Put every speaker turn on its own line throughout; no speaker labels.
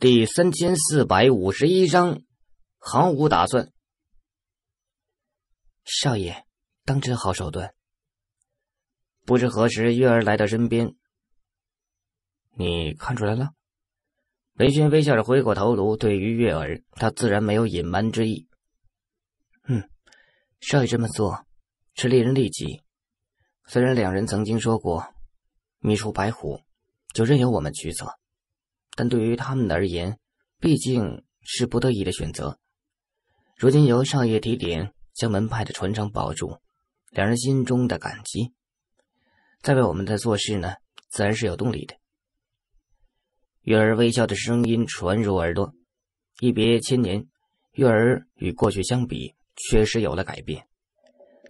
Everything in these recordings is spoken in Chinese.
第三千四百五十一章，毫无打算。少爷，当真好手段。不知何时，月儿来到身边。你看出来了？雷轩微笑着回过头颅，对于月儿，他自然没有隐瞒之意。嗯，少爷这么做是利人利己。虽然两人曾经说过，秘书白虎就任由我们去做。但对于他们而言，毕竟是不得已的选择。如今由少爷提点，将门派的传承保住，两人心中的感激，在为我们的做事呢，自然是有动力的。月儿微笑的声音传入耳朵。一别千年，月儿与过去相比，确实有了改变。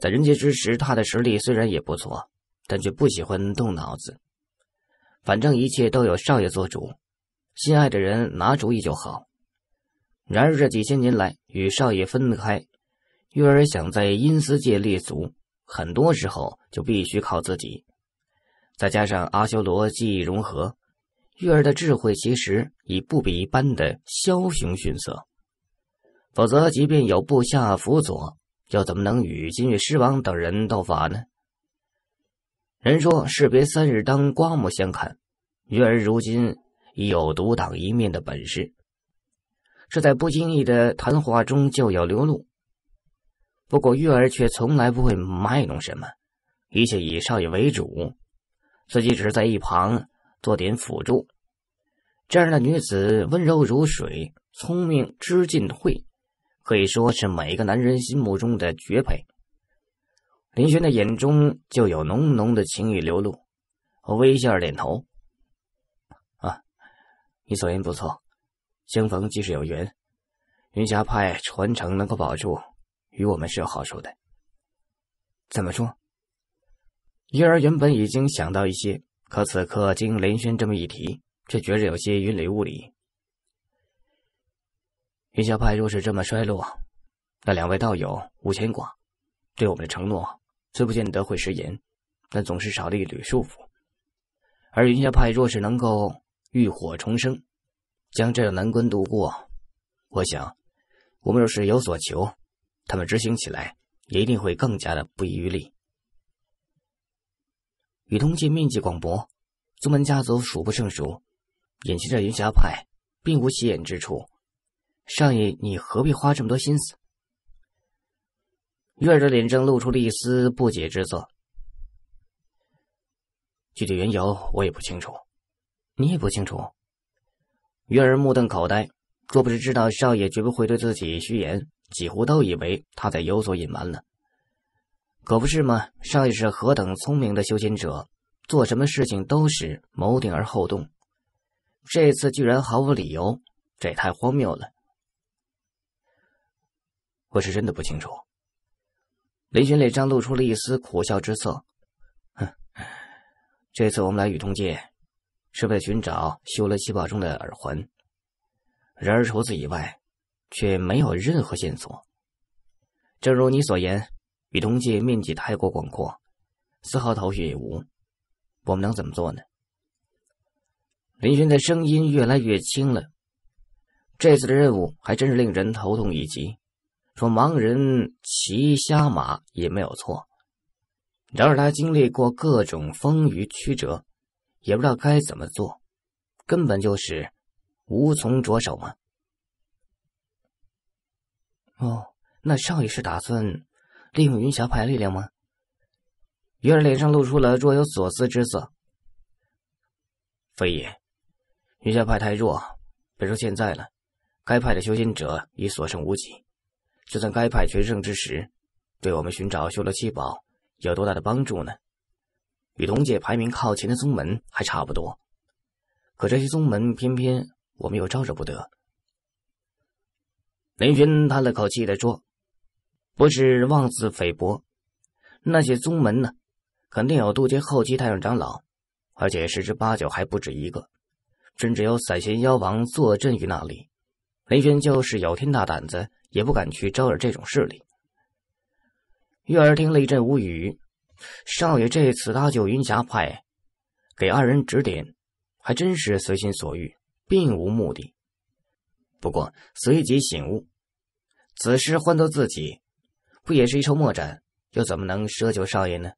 在人杰之时，他的实力虽然也不错，但却不喜欢动脑子。反正一切都有少爷做主。心爱的人拿主意就好。然而这几千年来与少爷分开，月儿想在阴司界立足，很多时候就必须靠自己。再加上阿修罗记忆融合，月儿的智慧其实已不比一般的枭雄逊色。否则，即便有部下辅佐，又怎么能与金月狮王等人斗法呢？人说，士别三日，当刮目相看。月儿如今。已有独当一面的本事，这在不经意的谈话中就有流露。不过月儿却从来不会卖弄什么，一切以少爷为主，自己只是在一旁做点辅助。这样的女子温柔如水，聪明知进退，可以说是每个男人心目中的绝配。林轩的眼中就有浓浓的情意流露，我微笑点头。你所言不错，相逢即是有缘，云霞派传承能够保住，与我们是有好处的。怎么说？云儿原本已经想到一些，可此刻经林轩这么一提，却觉着有些云里雾里。云霞派若是这么衰落，那两位道友无牵挂，对我们的承诺虽不见得会食言，但总是少了一缕束缚。而云霞派若是能够……浴火重生，将这个难关度过。我想，我们若是有所求，他们执行起来也一定会更加的不遗余力。宇通界面积广博，宗门家族数不胜数，眼前这云霞派并无起眼之处。少爷，你何必花这么多心思？月儿的脸上露出了一丝不解之色。具体缘由，我也不清楚。你也不清楚，云儿目瞪口呆。若不是知道少爷绝不会对自己虚言，几乎都以为他在有所隐瞒了。可不是吗？少爷是何等聪明的修仙者，做什么事情都是谋定而后动。这次居然毫无理由，这也太荒谬了。我是真的不清楚。林轩脸上露出了一丝苦笑之色，哼，这次我们来雨桐街。是为了寻找修罗七宝中的耳环，然而除此以外，却没有任何线索。正如你所言，雨同界面积太过广阔，丝毫头绪也无。我们能怎么做呢？林轩的声音越来越轻了。这次的任务还真是令人头痛。以及说盲人骑瞎马也没有错，然而他经历过各种风雨曲折。也不知道该怎么做，根本就是无从着手嘛。哦，那少爷是打算利用云霞派力量吗？鱼儿脸上露出了若有所思之色。非也，云霞派太弱，别说现在了，该派的修仙者已所剩无几。就算该派全盛之时，对我们寻找修罗七宝有多大的帮助呢？与同界排名靠前的宗门还差不多，可这些宗门偏偏我们又招惹不得。林轩叹了口气的说：“不是妄自菲薄，那些宗门呢，肯定有渡劫后期太上长老，而且十之八九还不止一个，甚至有散仙妖王坐镇于那里。林轩就是有天大胆子，也不敢去招惹这种势力。”玉儿听了一阵无语。少爷这次搭救云霞派，给二人指点，还真是随心所欲，并无目的。不过随即醒悟，此事换做自己，不也是一筹莫展？又怎么能奢求少爷呢？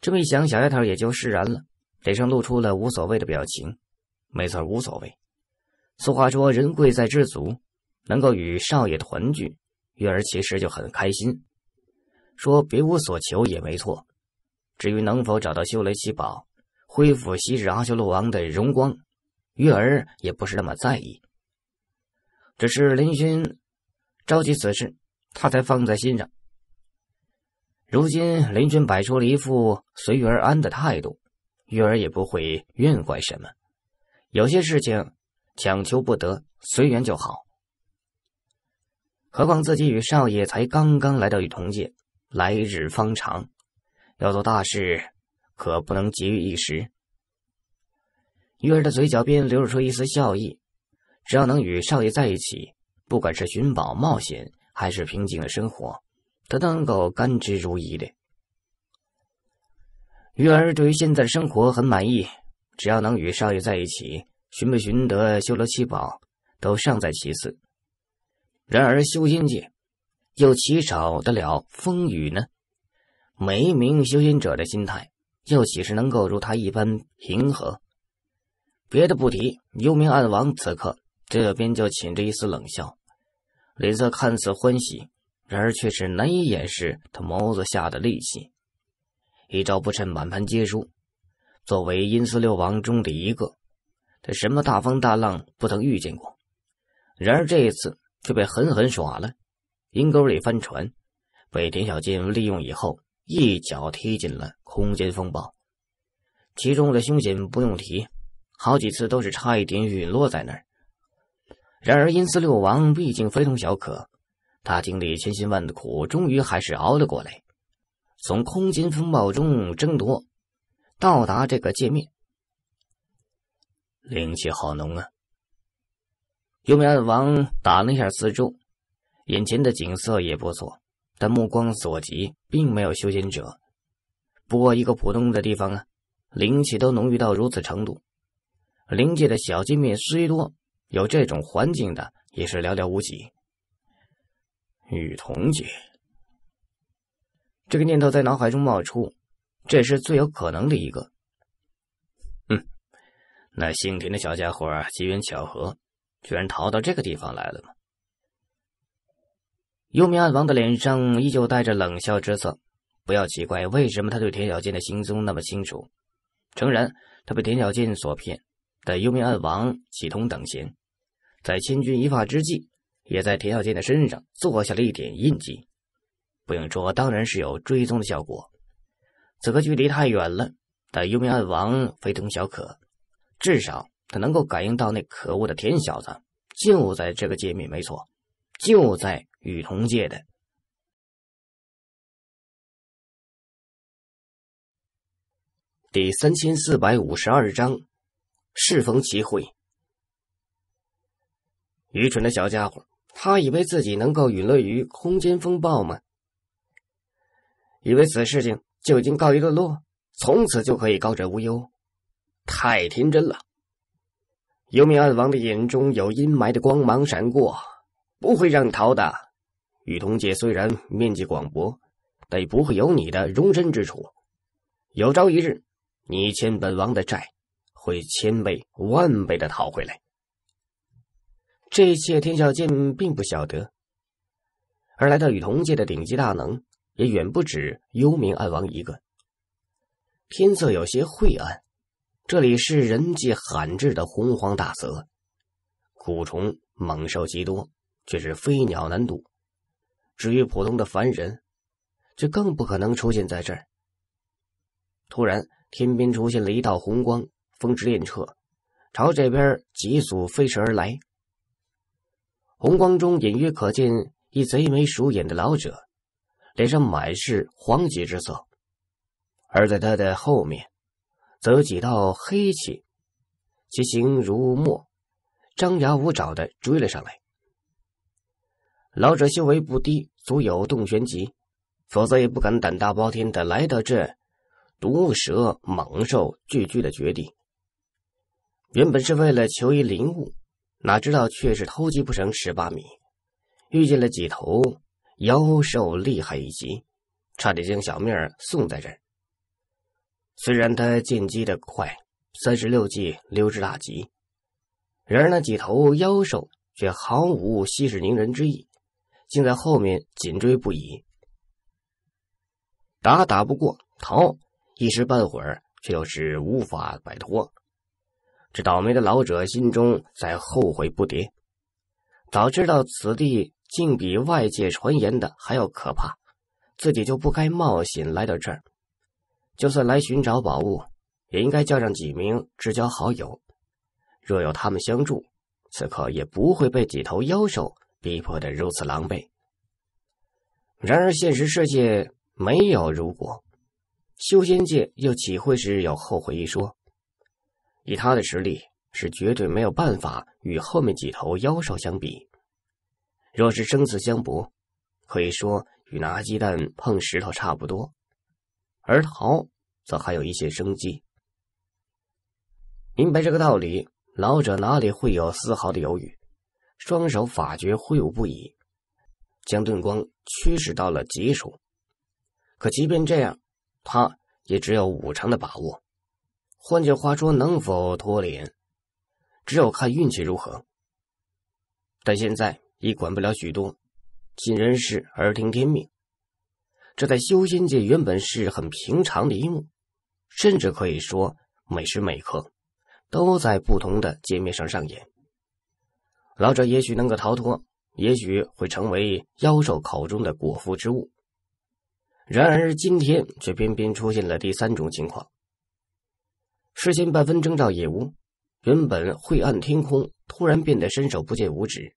这么一想，小丫头也就释然了，脸上露出了无所谓的表情。没错，无所谓。俗话说，人贵在知足，能够与少爷团聚，月儿其实就很开心。说别无所求也没错，至于能否找到修雷奇宝，恢复昔日阿修罗王的荣光，月儿也不是那么在意。只是林勋，着急此事，他才放在心上。如今林勋摆出了一副随遇而安的态度，月儿也不会怨怪什么。有些事情，强求不得，随缘就好。何况自己与少爷才刚刚来到雨桐界。来日方长，要做大事，可不能急于一时。玉儿的嘴角边流露出一丝笑意，只要能与少爷在一起，不管是寻宝冒险，还是平静的生活，他都能够甘之如饴的。玉儿对于现在的生活很满意，只要能与少爷在一起，寻不寻得修罗七宝，都尚在其次。然而修仙界。又岂少得了风雨呢？每一名修仙者的心态，又岂是能够如他一般平和？别的不提，幽冥暗王此刻这边就噙着一丝冷笑，脸色看似欢喜，然而却是难以掩饰他眸子下的戾气。一招不慎，满盘皆输。作为阴司六王中的一个，他什么大风大浪不曾遇见过？然而这一次却被狠狠耍了。阴沟里翻船，被田小金利用以后，一脚踢进了空间风暴，其中的凶险不用提，好几次都是差一点陨落在那儿。然而阴司六王毕竟非同小可，他经历千辛万苦，终于还是熬了过来，从空间风暴中争夺，到达这个界面。灵气好浓啊！幽冥暗王打了一下四周。眼前的景色也不错，但目光所及并没有修仙者。不过，一个普通的地方啊，灵气都浓郁到如此程度，灵界的小界面虽多，有这种环境的也是寥寥无几。雨桐姐，这个念头在脑海中冒出，这是最有可能的一个。嗯，那姓田的小家伙，机缘巧合，居然逃到这个地方来了吗？幽冥暗王的脸上依旧带着冷笑之色，不要奇怪为什么他对田小健的行踪那么清楚。诚然，他被田小健所骗，但幽冥暗王岂同等闲？在千钧一发之际，也在田小健的身上做下了一点印记。不用说，当然是有追踪的效果。此刻距离太远了，但幽冥暗王非同小可，至少他能够感
应到那可恶的田小子就在这个界面，没错，就在。与同界的第三千四百五十二章，适逢其会。
愚蠢的小家伙，他以为自己能够陨落于空间风暴吗？以为此事情就已经告一段落，从此就可以高枕无忧？太天真了！幽冥暗王的眼中有阴霾的光芒闪过，不会让你逃的。雨桐界虽然面积广博，但也不会有你的容身之处。有朝一日，你欠本王的债，会千倍万倍的讨回来。这一切，天小剑并不晓得。而来到雨桐界的顶级大能，也远不止幽冥暗王一个。天色有些晦暗，这里是人迹罕至的洪荒大泽，蛊虫猛兽极多，却是飞鸟难渡。至于普通的凡人，就更不可能出现在这儿。突然，天边出现了一道红光，风驰电掣，朝这边急速飞驰而来。红光中隐约可见一贼眉鼠眼的老者，脸上满是惶急之色。而在他的后面，则有几道黑气，其形如墨，张牙舞爪的追了上来。老者修为不低，足有洞玄级，否则也不敢胆大包天的来到这毒蛇猛兽聚居的绝地。原本是为了求一灵物，哪知道却是偷鸡不成蚀把米，遇见了几头妖兽，厉害一级，差点将小命送在这儿。虽然他进击的快，三十六计溜之大吉，然而那几头妖兽却毫无息事宁人之意。竟在后面紧追不已，打打不过，逃一时半会儿却又是无法摆脱。这倒霉的老者心中在后悔不迭，早知道此地竟比外界传言的还要可怕，自己就不该冒险来到这儿。就算来寻找宝物，也应该叫上几名至交好友，若有他们相助，此刻也不会被几头妖兽。逼迫的如此狼狈，然而现实世界没有如果，修仙界又岂会是有后悔一说？以他的实力，是绝对没有办法与后面几头妖兽相比。若是生死相搏，可以说与拿鸡蛋碰石头差不多；而逃，则还有一线生机。明白这个道理，老者哪里会有丝毫的犹豫？双手法诀挥舞不已，将盾光驱使到了极处。可即便这样，他也只有五成的把握。换句话说，能否脱脸，只有看运气如何。但现在已管不了许多，尽人事，而听天命。这在修仙界原本是很平常的一幕，甚至可以说，每时每刻，都在不同的界面上上演。老者也许能够逃脱，也许会成为妖兽口中的果腹之物。然而今天却偏偏出现了第三种情况，事先半分征兆也无。原本晦暗天空突然变得伸手不见五指，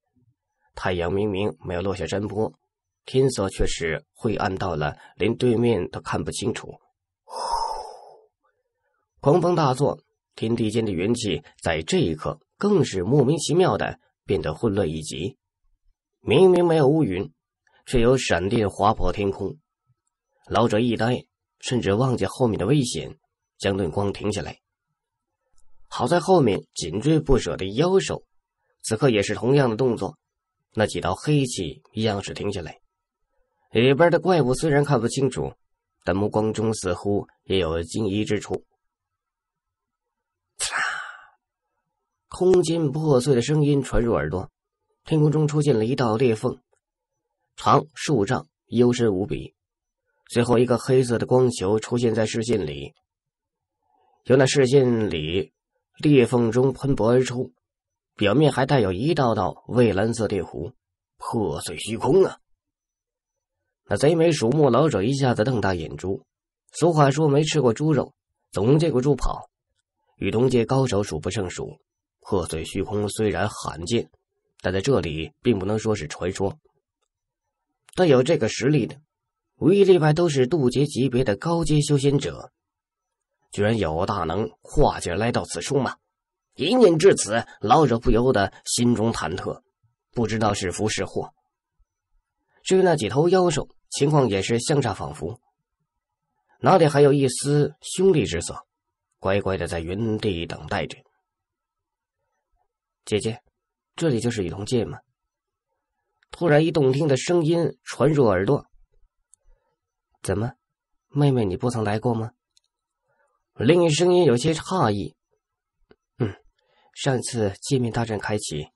太阳明明没有落下山坡，天色却是晦暗到了连对面都看不清楚。呼，狂风大作，天地间的元气在这一刻更是莫名其妙的。变得混乱一极，明明没有乌云，却有闪电划破天空。老者一呆，甚至忘记后面的危险，将遁光停下来。好在后面紧追不舍的妖兽，此刻也是同样的动作，那几道黑气一样是停下来。里边的怪物虽然看不清楚，但目光中似乎也有惊疑之处。空间破碎的声音传入耳朵，天空中出现了一道裂缝，长数丈，幽深无比。最后一个黑色的光球出现在视线里，由那视线里裂缝中喷薄而出，表面还带有一道道蔚蓝色电弧，破碎虚空啊！那贼眉鼠目老者一下子瞪大眼珠，俗话说没吃过猪肉，总见过猪跑，与同界高手数不胜数。鹤嘴虚空虽然罕见，但在这里并不能说是传说。但有这个实力的，无一例外都是渡劫级别的高阶修仙者。居然有大能化解来到此处吗？一念至此，老者不由得心中忐忑，不知道是福是祸。至于那几头妖兽，情况也是相差仿佛，哪里还有一丝兄弟之色？乖乖的在原地等待着。姐姐，这里就是雨桐界吗？突然，一动听的声音传入耳朵。怎么，妹妹你不曾来过吗？另一声音有些诧异。嗯，上次界面大战开启，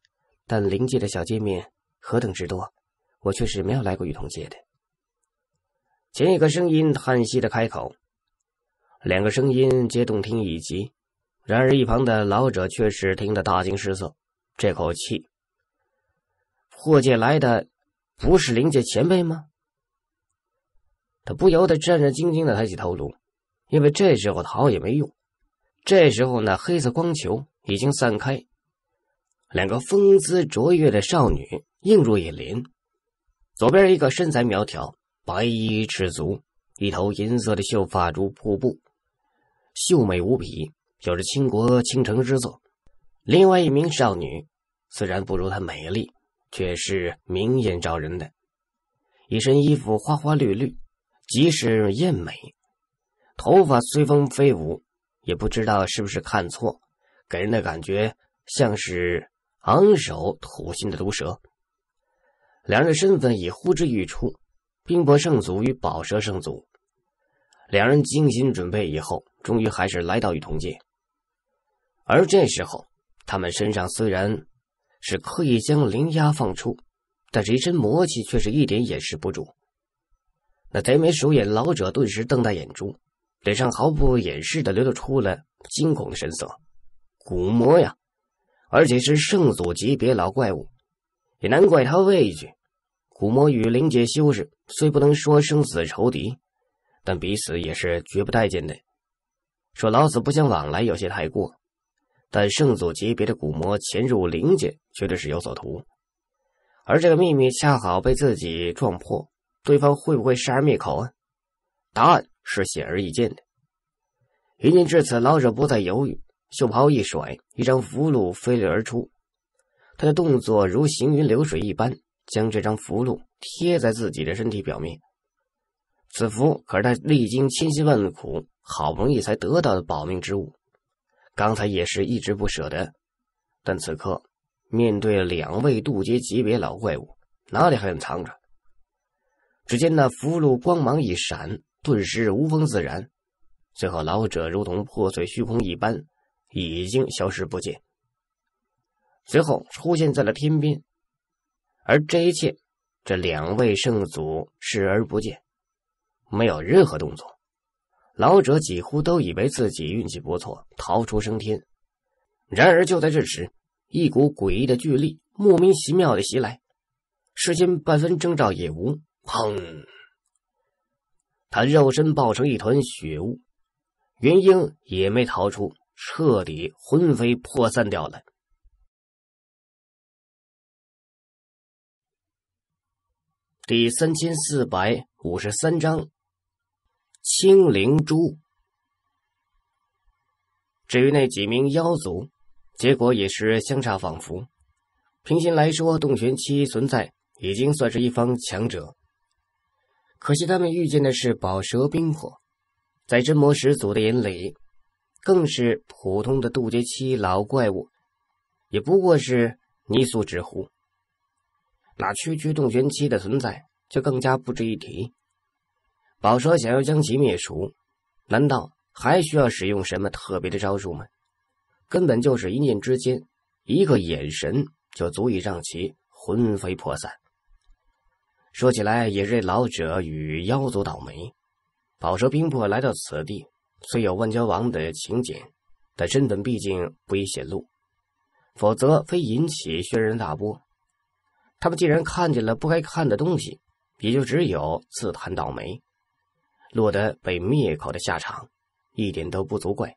但灵界的小界面何等之多，我却是没有来过雨桐界的。前一个声音叹息的开口，两个声音皆动听，以及。然而，一旁的老者却是听得大惊失色。这口气，霍介来的不是林家前辈吗？他不由得战战兢兢的抬起头颅，因为这时候逃也没用。这时候，那黑色光球已经散开，两个风姿卓越的少女映入眼帘。左边一个身材苗条，白衣赤足，一头银色的秀发如瀑布，秀美无比。有着倾国倾城之作，另外一名少女，虽然不如她美丽，却是明艳照人的。一身衣服花花绿绿，极是艳美，头发随风飞舞。也不知道是不是看错，给人的感觉像是昂首吐信的毒蛇。两人的身份已呼之欲出：冰魄圣祖与宝蛇圣祖。两人精心准备以后，终于还是来到雨桐界。而这时候，他们身上虽然是刻意将灵压放出，但是一身魔气却是一点掩饰不住。那贼眉鼠眼老者顿时瞪大眼珠，脸上毫不掩饰的流露出了惊恐的神色。古魔呀，而且是圣祖级别老怪物，也难怪他畏惧。古魔与灵界修士虽不能说生死仇敌，但彼此也是绝不待见的，说老死不相往来有些太过。但圣祖级别的古魔潜入灵界，绝对是有所图。而这个秘密恰好被自己撞破，对方会不会杀人灭口啊？答案是显而易见的。云念至此，老者不再犹豫，袖袍一甩，一张符箓飞掠而出。他的动作如行云流水一般，将这张符箓贴在自己的身体表面。此符可是他历经千辛万苦，好不容易才得到的保命之物。刚才也是一直不舍得，但此刻面对两位渡劫级别老怪物，哪里还能藏着？只见那符箓光芒一闪，顿时无风自燃，最后老者如同破碎虚空一般，已经消失不见。随后出现在了天边，而这一切，这两位圣祖视而不见，没有任何动作。老者几乎都以为自己运气不错，逃出升天。然而就在这时，一股诡异的巨力莫名其妙的袭来，世间半分征兆也无。砰！他肉身爆成一团血雾，
元婴也没逃出，彻底魂飞魄散掉了。第三千四百五十三章。青灵珠。
至于那几名妖族，结果也是相差仿佛。平心来说，洞玄期存在已经算是一方强者。可惜他们遇见的是宝蛇冰火，在真魔始祖的眼里，更是普通的渡劫期老怪物，也不过是泥塑纸糊。那区区洞玄期的存在，就更加不值一提。宝蛇想要将其灭除，难道还需要使用什么特别的招数吗？根本就是一念之间，一个眼神就足以让其魂飞魄散。说起来也是老者与妖族倒霉，宝蛇冰魄来到此地，虽有万妖王的请柬，但身份毕竟不宜显露，否则非引起轩然大波。他们既然看见了不该看的东西，也就只有自叹倒霉。落得被灭口的下场，一点都不足怪。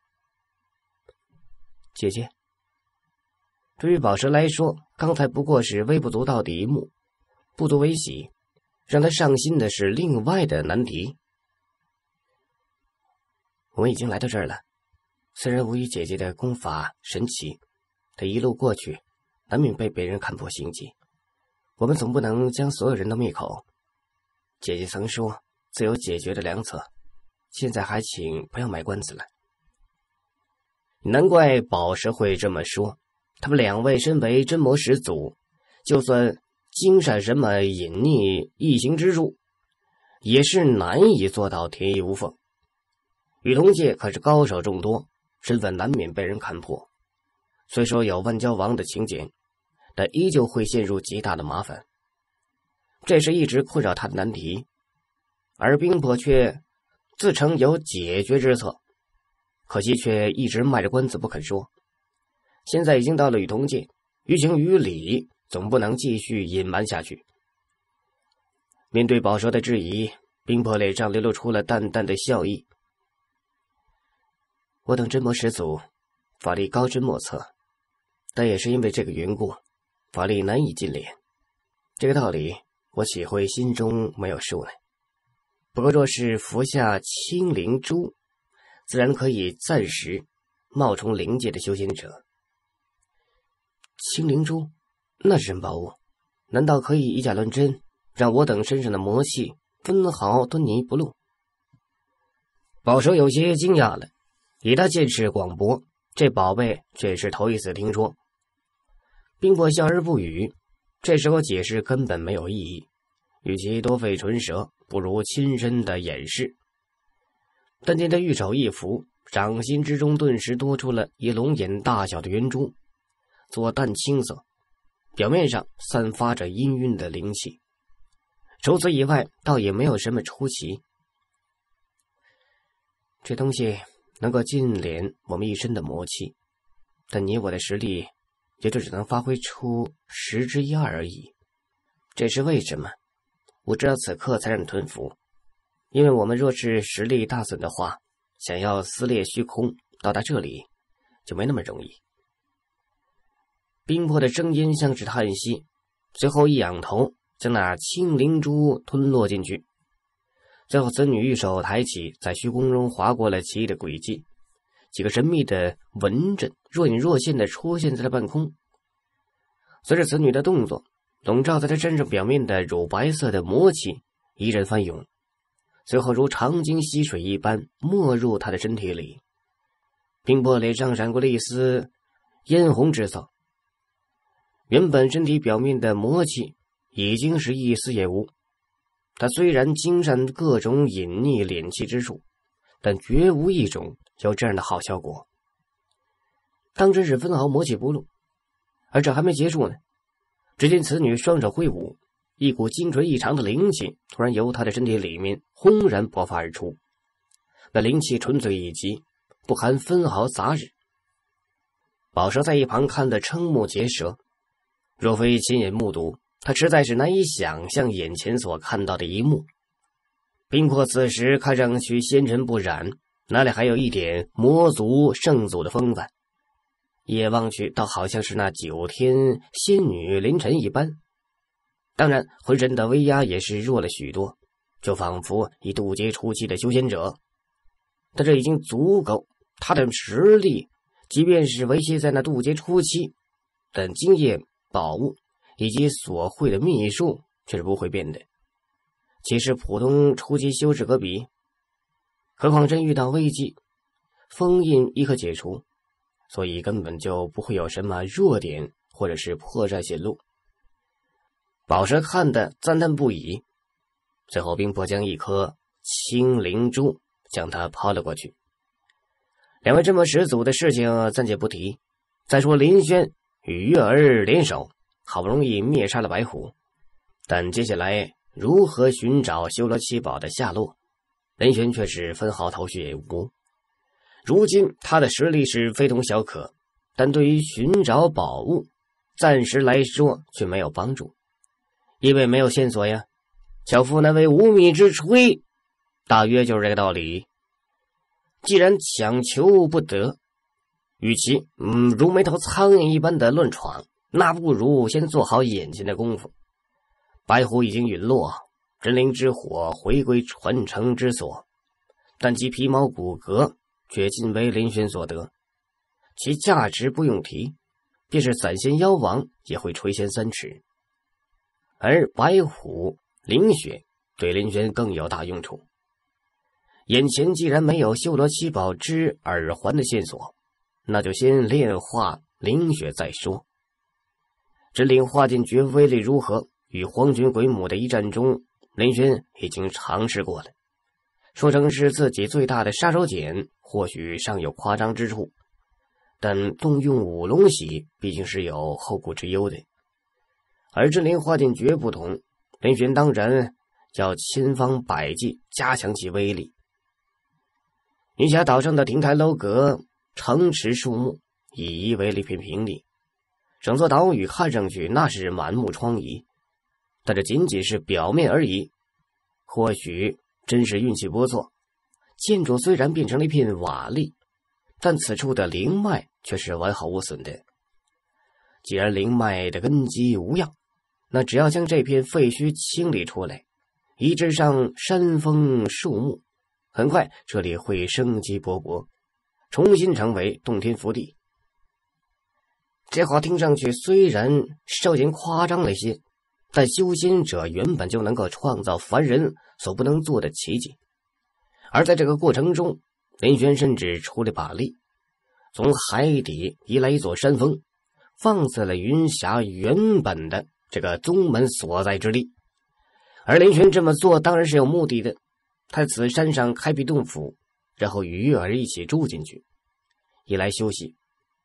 姐姐，对于宝石来说，刚才不过是微不足道的一幕，不足为喜。让他上心的是另外的难题。我们已经来到这儿了，虽然无语姐姐的功法神奇，她一路过去，难免被别人看破心机。我们总不能将所有人都灭口。姐姐曾说。自有解决的良策，现在还请不要卖关子了。难怪宝石会这么说，他们两位身为真魔始祖，就算精善什么隐匿、异形之术，也是难以做到天衣无缝。雨桐界可是高手众多，身份难免被人看破。虽说有万蛟王的情节，但依旧会陷入极大的麻烦。这是一直困扰他的难题。而冰魄却自称有解决之策，可惜却一直卖着关子不肯说。现在已经到了雨桐界，于情于理，总不能继续隐瞒下去。面对宝蛇的质疑，冰魄脸上流露出了淡淡的笑意。我等真魔始祖，法力高深莫测，但也是因为这个缘故，法力难以尽敛。这个道理，我岂会心中没有数呢？不过，若是服下青灵珠，自然可以暂时冒充灵界的修仙者。青灵珠，那是什么宝物？难道可以以假乱真，让我等身上的魔气分毫端倪不露？宝蛇有些惊讶了，以他见识广博，这宝贝却是头一次听说。冰魄笑而不语，这时候解释根本没有意义，与其多费唇舌。不如亲身的演示。但见他玉手一扶，掌心之中顿时多出了一龙眼大小的圆珠，做淡青色，表面上散发着氤氲的灵气。除此以外，倒也没有什么出奇。这东西能够尽敛我们一身的魔气，但你我的实力，也就只能发挥出十之一二而已。这是为什么？我直到此刻才让你吞服，因为我们若是实力大损的话，想要撕裂虚空到达这里，就没那么容易。冰魄的声音像是叹息，随后一仰头，将那青灵珠吞落进去。最后，此女一手抬起，在虚空中划过了奇异的轨迹，几个神秘的纹阵若隐若现的出现在了半空。随着此女的动作。笼罩在他身上表面的乳白色的魔气一阵翻涌，随后如长鲸吸水一般没入他的身体里。冰魄脸上闪过了一丝嫣红之色，原本身体表面的魔气已经是一丝也无。他虽然精湛各种隐匿敛气之术，但绝无一种有这样的好效果，当真是分毫魔气不露。而这还没结束呢。只见此女双手挥舞，一股精纯异常的灵气突然由她的身体里面轰然爆发而出。那灵气纯粹以及不含分毫杂质。宝蛇在一旁看得瞠目结舌，若非亲眼目睹，他实在是难以想象眼前所看到的一幕。冰魄此时看上去纤尘不染，哪里还有一点魔族圣祖的风范？眼望去，倒好像是那九天仙女林晨一般。当然，浑身的威压也是弱了许多，就仿佛一渡劫初期的修仙者。但这已经足够，他的实力，即便是维系在那渡劫初期，但经验、宝物以及所会的秘术却是不会变的。其实，普通初期修士可比。何况，真遇到危机，封印亦可解除。所以根本就不会有什么弱点或者是破绽显露。宝石看的赞叹不已，最后冰魄将一颗青灵珠将他抛了过去。两位这么十足的事情暂且不提，再说林轩与月儿联手，好不容易灭杀了白虎，但接下来如何寻找修罗七宝的下落，林轩却是分毫头绪也无。如今他的实力是非同小可，但对于寻找宝物，暂时来说却没有帮助，因为没有线索呀。巧妇难为无米之炊，大约就是这个道理。既然强求不得，与其嗯如没头苍蝇一般的乱闯，那不如先做好眼前的功夫。白虎已经陨落，真灵之火回归传承之所，但其皮毛骨骼。血尽为林轩所得，其价值不用提，便是散仙妖王也会垂涎三尺。而白虎灵血对林轩更有大用处。眼前既然没有修罗七宝之耳环的线索，那就先炼化灵血再说。这炼化剑诀威力如何？与黄泉鬼母的一战中，林轩已经尝试过了。说成是自己最大的杀手锏，或许尚有夸张之处，但动用五龙玺毕竟是有后顾之忧的。而这莲花剑诀不同，林玄当然要千方百计加强其威力。云霞岛上的亭台楼阁、城池树木已夷为了一片平地，整座岛屿看上去那是满目疮痍，但这仅仅是表面而已，或许。真是运气不错，建筑虽然变成了一片瓦砾，但此处的灵脉却是完好无损的。既然灵脉的根基无恙，那只要将这片废墟清理出来，移植上山峰树木，很快这里会生机勃勃，重新成为洞天福地。这话听上去虽然稍显夸张了些。但修仙者原本就能够创造凡人所不能做的奇迹，而在这个过程中，林轩甚至出了把力，从海底移来一座山峰，放在了云霞原本的这个宗门所在之地。而林轩这么做当然是有目的的，他在此山上开辟洞府，然后与月儿一起住进去，一来休息，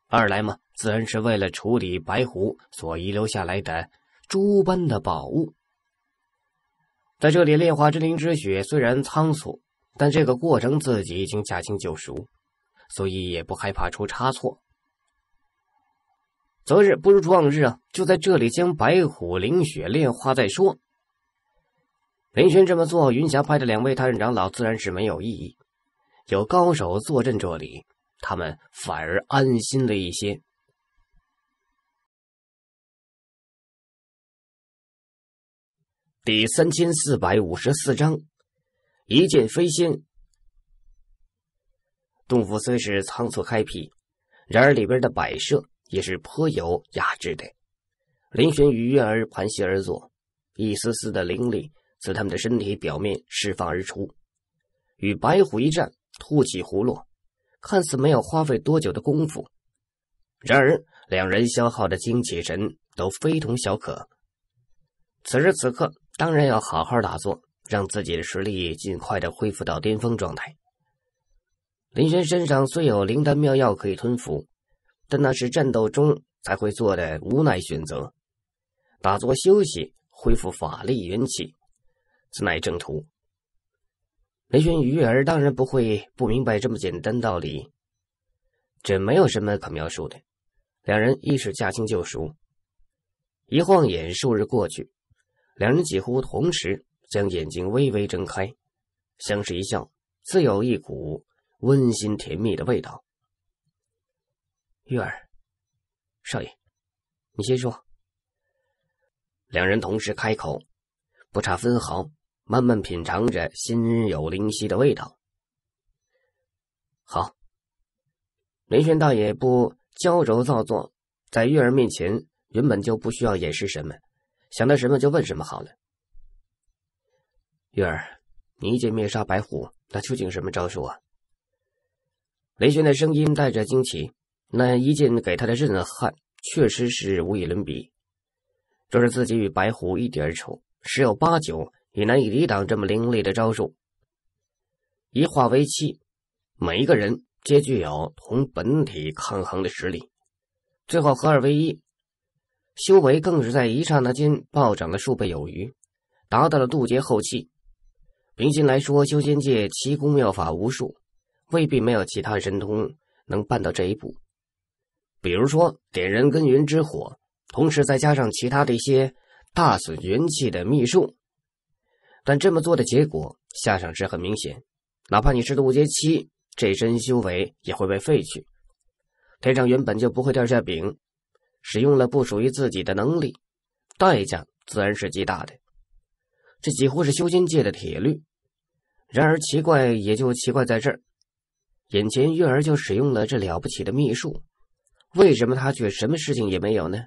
二来嘛，自然是为了处理白狐所遗留下来的。诸般的宝物，在这里炼化之灵之血，虽然仓促，但这个过程自己已经驾轻就熟，所以也不害怕出差错。择日不如撞日啊！就在这里将白虎灵血炼化再说。林轩这么做，云霞派的两位太上长老自然是没有异议。有高手坐镇这
里，他们反而安心了一些。第三千四百五十四章一剑飞仙。洞
府虽是仓促开辟，然而里边的摆设也是颇有雅致的。林玄与月儿盘膝而坐，一丝丝的灵力自他们的身体表面释放而出。与白虎一战，突起胡落，看似没有花费多久的功夫，然而两人消耗的精气神都非同小可。此时此刻。当然要好好打坐，让自己的实力尽快的恢复到巅峰状态。林轩身上虽有灵丹妙药可以吞服，但那是战斗中才会做的无奈选择。打坐休息，恢复法力元气，此乃正途。林轩鱼儿当然不会不明白这么简单道理，这没有什么可描述的。两人亦是驾轻就熟，一晃眼数日过去。两人几乎同时将眼睛微微睁开，相视一笑，自有一股温馨甜蜜的味道。月儿，少爷，你先说。两人同时开口，不差分毫，慢慢品尝着心有灵犀的味道。好，林轩倒也不娇柔造作，在月儿面前，原本就不需要掩饰什么。想到什么就问什么好了。月儿，你一剑灭杀白虎，那究竟什么招数啊？雷轩的声音带着惊奇，那一剑给他的震撼确实是无与伦比。若是自己与白虎一点仇，十有八九也难以抵挡这么凌厉的招数。一化为七，每一个人皆具有同本体抗衡的实力，最后合二为一。修为更是在一刹那间暴涨了数倍有余，达到了渡劫后期。平心来说，修仙界奇功妙法无数，未必没有其他神通能办到这一步。比如说，点燃根云之火，同时再加上其他的一些大损元气的秘术，但这么做的结果，下场是很明显：哪怕你是渡劫期，这身修为也会被废去。天上原本就不会掉馅饼。使用了不属于自己的能力，代价自然是极大的。这几乎是修仙界的铁律。然而奇怪，也就奇怪在这儿：眼前月儿就使用了这了不起的秘术，为什么他却什么事情也没有呢？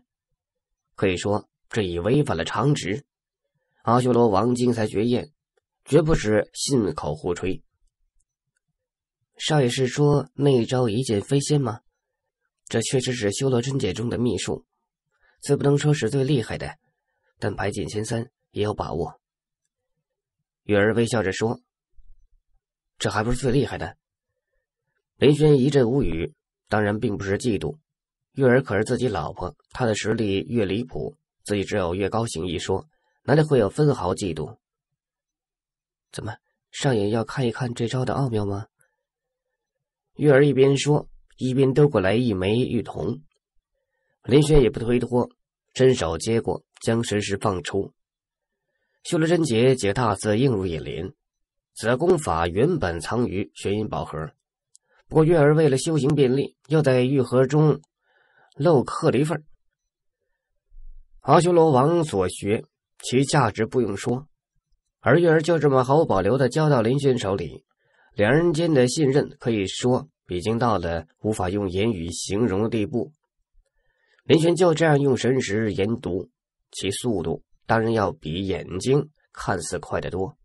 可以说，这已违反了常识。阿修罗王精才绝艳，绝不是信口胡吹。少爷是说那一招一剑飞仙吗？这确实是修罗真界中的秘术，虽不能说是最厉害的，但排进前三也有把握。月儿微笑着说：“这还不是最厉害的。”林轩一阵无语，当然并不是嫉妒。月儿可是自己老婆，她的实力越离谱，自己只有越高兴一说，哪里会有分毫嫉妒？怎么，上也要看一看这招的奥妙吗？月儿一边说。一边丢过来一枚玉铜。林轩也不推脱，伸手接过，将神石放出。修罗真诀解大字映入眼帘，此功法原本藏于玄阴宝盒，不过月儿为了修行便利，又在玉盒中漏刻了一份。阿修罗王所学，其价值不用说，而月儿就这么毫无保留的交到林轩手里，两人间的信任可以说。已经到了无法用言语形容的地步。林轩就这样用神识研读，其速度当然要比眼睛看似快得多。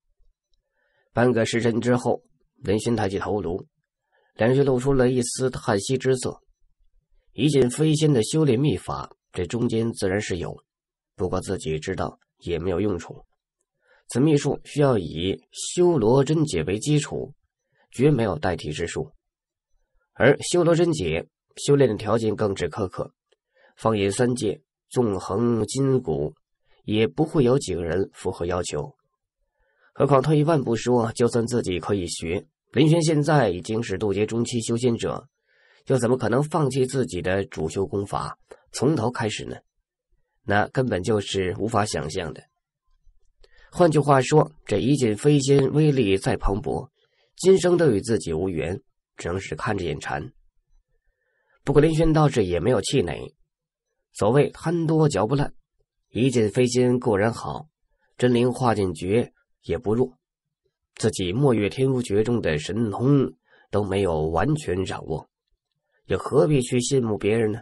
半个时辰之后，林轩抬起头颅，脸上露出了一丝叹息之色。一剑飞仙的修炼秘法，这中间自然是有，不过自己知道也没有用处。此秘术需要以修罗真解为基础，绝没有代替之术。而修罗真解修炼的条件更是苛刻，放眼三界，纵横筋骨，也不会有几个人符合要求。何况退一万步说，就算自己可以学，林轩现在已经是渡劫中期修仙者，又怎么可能放弃自己的主修功法，从头开始呢？那根本就是无法想象的。换句话说，这一剑飞仙威力再磅礴，今生都与自己无缘。只能是看着眼馋。不过林轩倒是也没有气馁。所谓贪多嚼不烂，一剑飞仙固然好，真灵化剑诀也不弱。自己墨月天无绝中的神通都没有完全掌握，又何必去羡慕别人呢？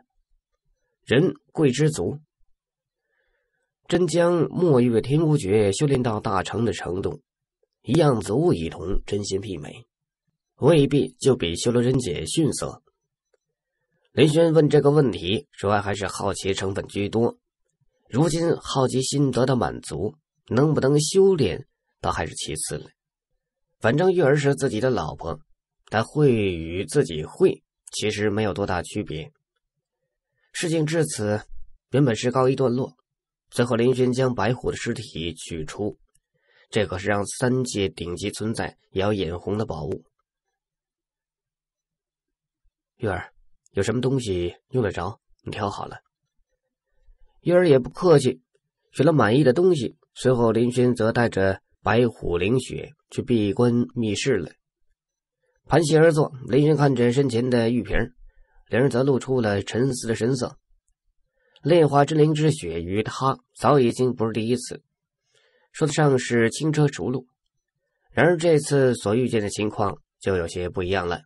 人贵知足。真将墨月天无绝修炼到大成的程度，一样足以同真心媲美。未必就比修罗人姐逊色。林轩问这个问题，主要还是好奇成分居多。如今好奇心得到满足，能不能修炼倒还是其次了。反正玉儿是自己的老婆，她会与自己会其实没有多大区别。事情至此，原本是告一段落。最后，林轩将白虎的尸体取出，这可是让三界顶级存在也要眼红的宝物。玉儿，有什么东西用得着？你挑好了。玉儿也不客气，选了满意的东西。随后，林轩则带着白虎灵雪去闭关密室了。盘膝而坐，林轩看着身前的玉瓶，脸上则露出了沉思的神色。炼化真灵之血，与他早已经不是第一次，说得上是轻车熟路。然而，这次所遇见的情况就有些不一样了。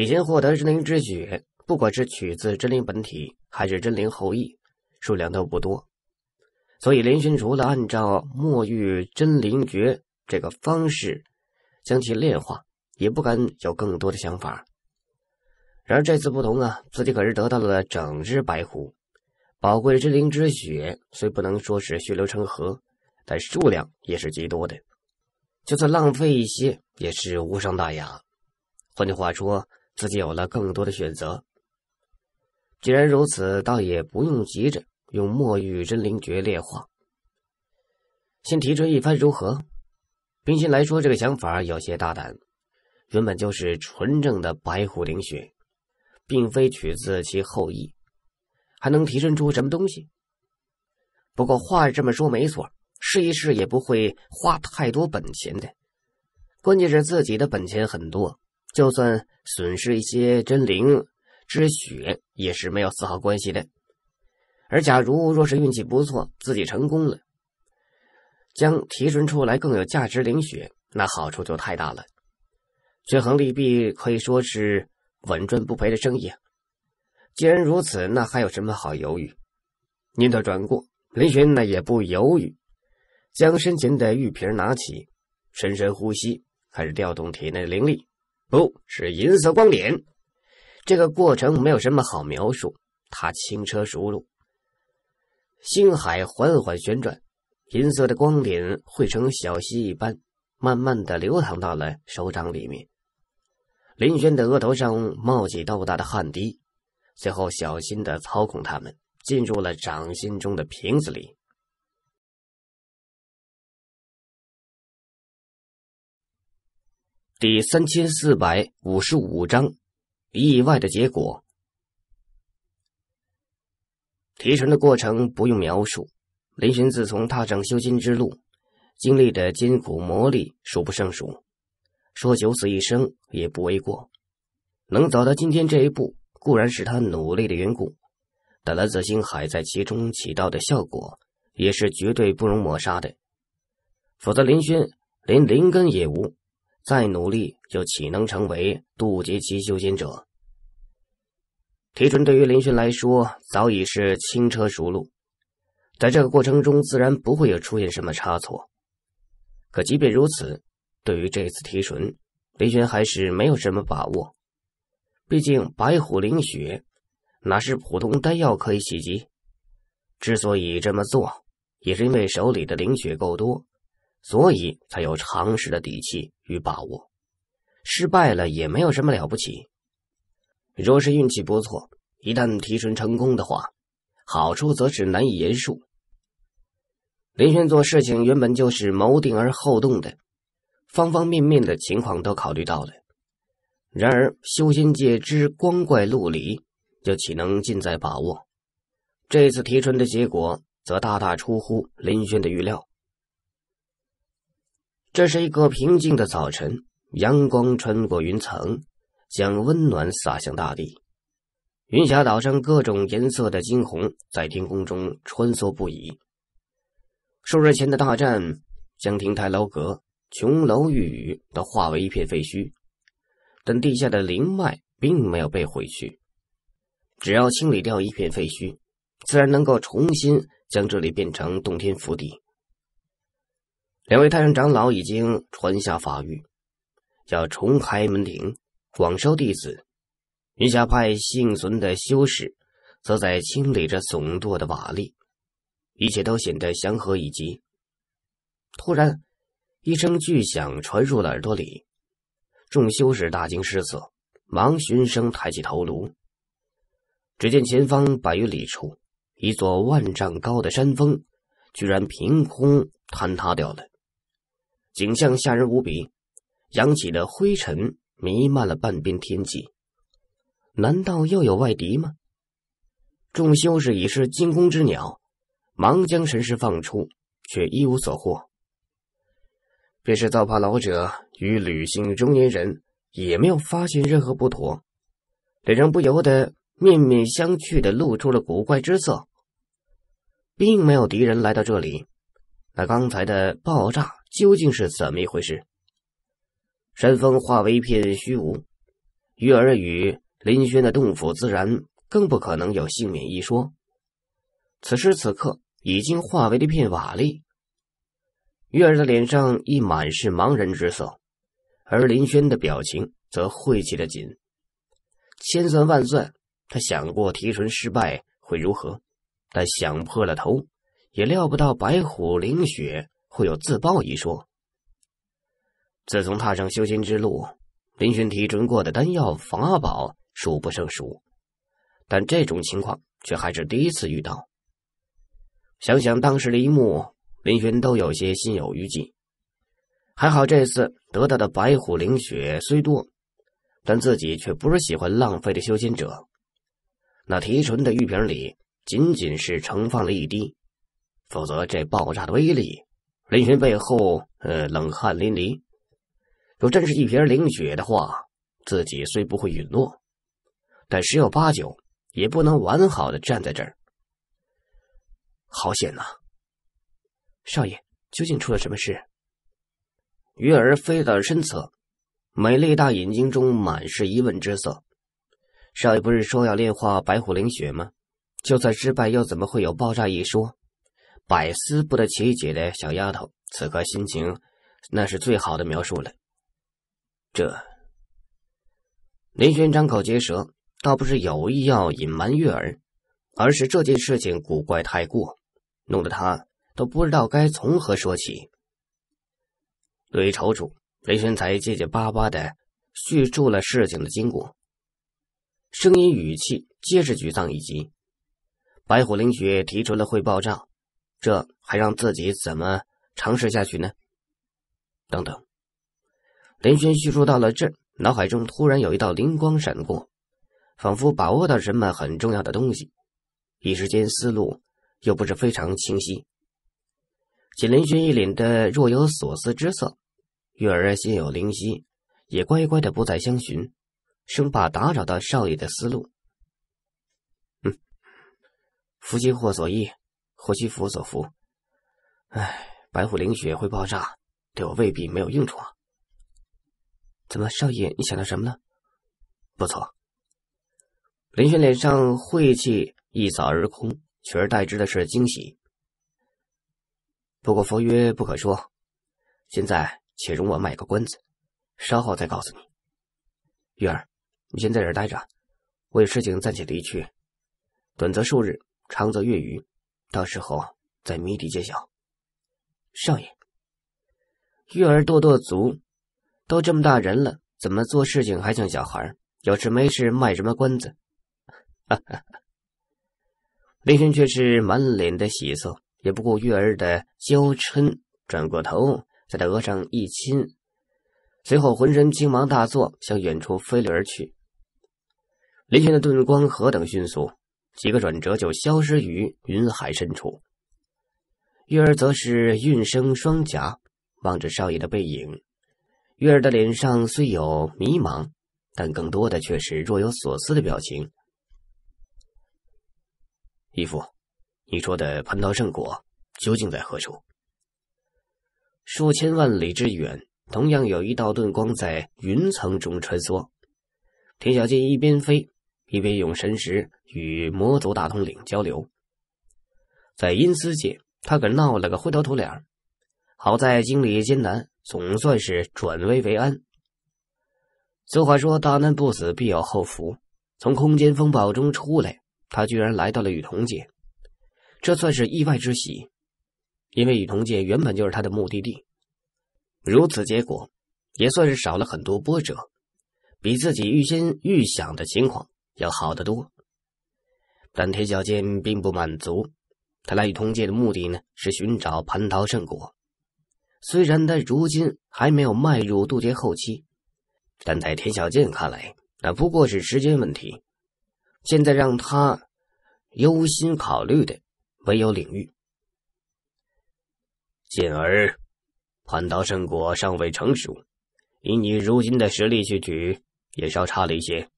以前获得真灵之血，不管是取自真灵本体还是真灵后裔，数量都不多，所以林轩除了按照《墨玉真灵诀》这个方式将其炼化，也不敢有更多的想法。然而这次不同啊，自己可是得到了整只白狐，宝贵的真灵之血虽不能说是血流成河，但数量也是极多的，就算浪费一些也是无伤大雅。换句话说。自己有了更多的选择。既然如此，倒也不用急着用墨玉真灵诀炼化，先提出一番如何？冰心来说，这个想法有些大胆。原本就是纯正的白虎灵血，并非取自其后裔，还能提升出什么东西？不过话这么说没错，试一试也不会花太多本钱的。关键是自己的本钱很多。就算损失一些真灵之血也是没有丝毫关系的，而假如若是运气不错，自己成功了，将提纯出来更有价值灵血，那好处就太大了。权衡利弊可以说是稳赚不赔的生意啊！既然如此，那还有什么好犹豫？念头转过，林玄呢也不犹豫，将身前的玉瓶拿起，深深呼吸，开始调动体内灵力。不是银色光点，这个过程没有什么好描述。他轻车熟路，星海缓缓旋转，银色的光点汇成小溪一般，慢慢的流淌到了手掌里面。林轩的额头上
冒起豆大的汗滴，最后小心的操控他们进入了掌心中的瓶子里。第三千四百五十五章，
意外的结果。提纯的过程不用描述。林轩自从踏上修金之路，经历的艰苦磨砺数不胜数，说九死一生也不为过。能走到今天这一步，固然是他努力的缘故，但蓝色星海在其中起到的效果，也是绝对不容抹杀的。否则，林轩连灵根也无。再努力，又岂能成为渡劫期修仙者？提纯对于林轩来说早已是轻车熟路，在这个过程中自然不会有出现什么差错。可即便如此，对于这次提纯，林轩还是没有什么把握。毕竟白虎灵血哪是普通丹药可以企及？之所以这么做，也是因为手里的灵血够多。所以才有尝试的底气与把握，失败了也没有什么了不起。若是运气不错，一旦提纯成功的话，好处则是难以言述。林轩做事情原本就是谋定而后动的，方方面面的情况都考虑到了。然而修仙界之光怪陆离，又岂能尽在把握？这次提纯的结果，则大大出乎林轩的预料。这是一个平静的早晨，阳光穿过云层，将温暖洒向大地。云霞岛上各种颜色的惊鸿在天空中穿梭不已。数日前的大战将亭台楼阁、琼楼玉宇都化为一片废墟，但地下的灵脉并没有被毁去。只要清理掉一片废墟，自然能够重新将这里变成洞天福地。两位太上长老已经传下法谕，要重开门庭，广收弟子。云霞派幸存的修士，则在清理着耸堕的瓦砾，一切都显得祥和。以及，突然一声巨响传入了耳朵里，众修士大惊失色，忙循声抬起头颅。只见前方百余里处，一座万丈高的山峰，居然凭空坍塌掉了。景象吓人无比，扬起的灰尘弥漫了半边天际。难道又有外敌吗？众修士已是惊弓之鸟，忙将神识放出，却一无所获。便是造化老者与吕姓中年人，也没有发现任何不妥，脸上不由得面面相觑的露出了古怪之色。并没有敌人来到这里，那刚才的爆炸。究竟是怎么一回事？山峰化为一片虚无，月儿与林轩的洞府自然更不可能有幸免一说。此时此刻，已经化为了一片瓦砾。月儿的脸上已满是茫然之色，而林轩的表情则晦气的紧。千算万算，他想过提纯失败会如何，但想破了头，也料不到白虎凌雪。会有自爆一说。自从踏上修仙之路，林轩提纯过的丹药法宝数不胜数，但这种情况却还是第一次遇到。想想当时的一幕，林轩都有些心有余悸。还好这次得到的白虎灵血虽多，但自己却不是喜欢浪费的修仙者。那提纯的玉瓶里仅仅是盛放了一滴，否则这爆炸的威力。林轩背后，呃，冷汗淋漓。若真是一瓶灵血的话，自己虽不会陨落，但十有八九也不能完好的站在这儿。好险呐！少爷，究竟出了什么事？月儿飞到身侧，美丽大眼睛中满是疑问之色。少爷不是说要炼化白虎灵血吗？就算失败，又怎么会有爆炸一说？百思不得其解的小丫头，此刻心情，那是最好的描述了。这，林轩张口结舌，倒不是有意要隐瞒月儿，而是这件事情古怪太过，弄得他都不知道该从何说起。对于踌躇，林轩才结结巴巴的叙述了事情的经过，声音语气皆是沮丧以及，白虎灵雪提出了会爆炸。这还让自己怎么尝试下去呢？等等，林轩叙述到了这，脑海中突然有一道灵光闪过，仿佛把握到什么很重要的东西。一时间思路又不是非常清晰。见林轩一脸的若有所思之色，月儿心有灵犀，也乖乖的不再相寻，生怕打扰到少爷的思路。嗯，福兮祸所依。火犀符所符，哎，白虎灵血会爆炸，对我未必没有用处。啊。怎么，少爷，你想到什么呢？不错，林轩脸上晦气一扫而空，取而代之的是惊喜。不过佛曰不可说，现在且容我卖个关子，稍后再告诉你。玉儿，你先在这儿待着，我有事情暂且离去，短则数日，长则月余。到时候再谜底揭晓，
少爷。月儿
跺跺足，都这么大人了，怎么做事情还像小孩？有事没事卖什么关子？哈哈！林轩却是满脸的喜色，也不顾月儿的娇嗔，转过头在她额上一亲，随后浑身青芒大作，向远处飞了而去。林轩的遁光何等迅速！几个转折就消失于云海深处。月儿则是运生双颊，望着少爷的背影。月儿的脸上虽有迷茫，但更多的却是若有所思的表情。义父，你说的蟠桃圣果究竟在何处？数千万里之远，同样有一道遁光在云层中穿梭。田小贱一边飞。一边用神识与魔族大统领交流，在阴司界，他可闹了个灰头土脸。好在经历艰难，总算是转危为安。俗话说：“大难不死，必有后福。”从空间风暴中出来，他居然来到了雨桐界，这算是意外之喜。因为雨桐界原本就是他的目的地，如此结果，也算是少了很多波折，比自己预先预想的情况。要好得多，但田小剑并不满足。他来通界的目的呢，是寻找蟠桃圣果。虽然他如今还没有迈入渡劫后期，但在田小剑看来，那不过是时间问题。现在让他忧心考虑的，唯有领域。进而，蟠桃圣果尚未成熟，以你如今的实力去取，也稍差了一些。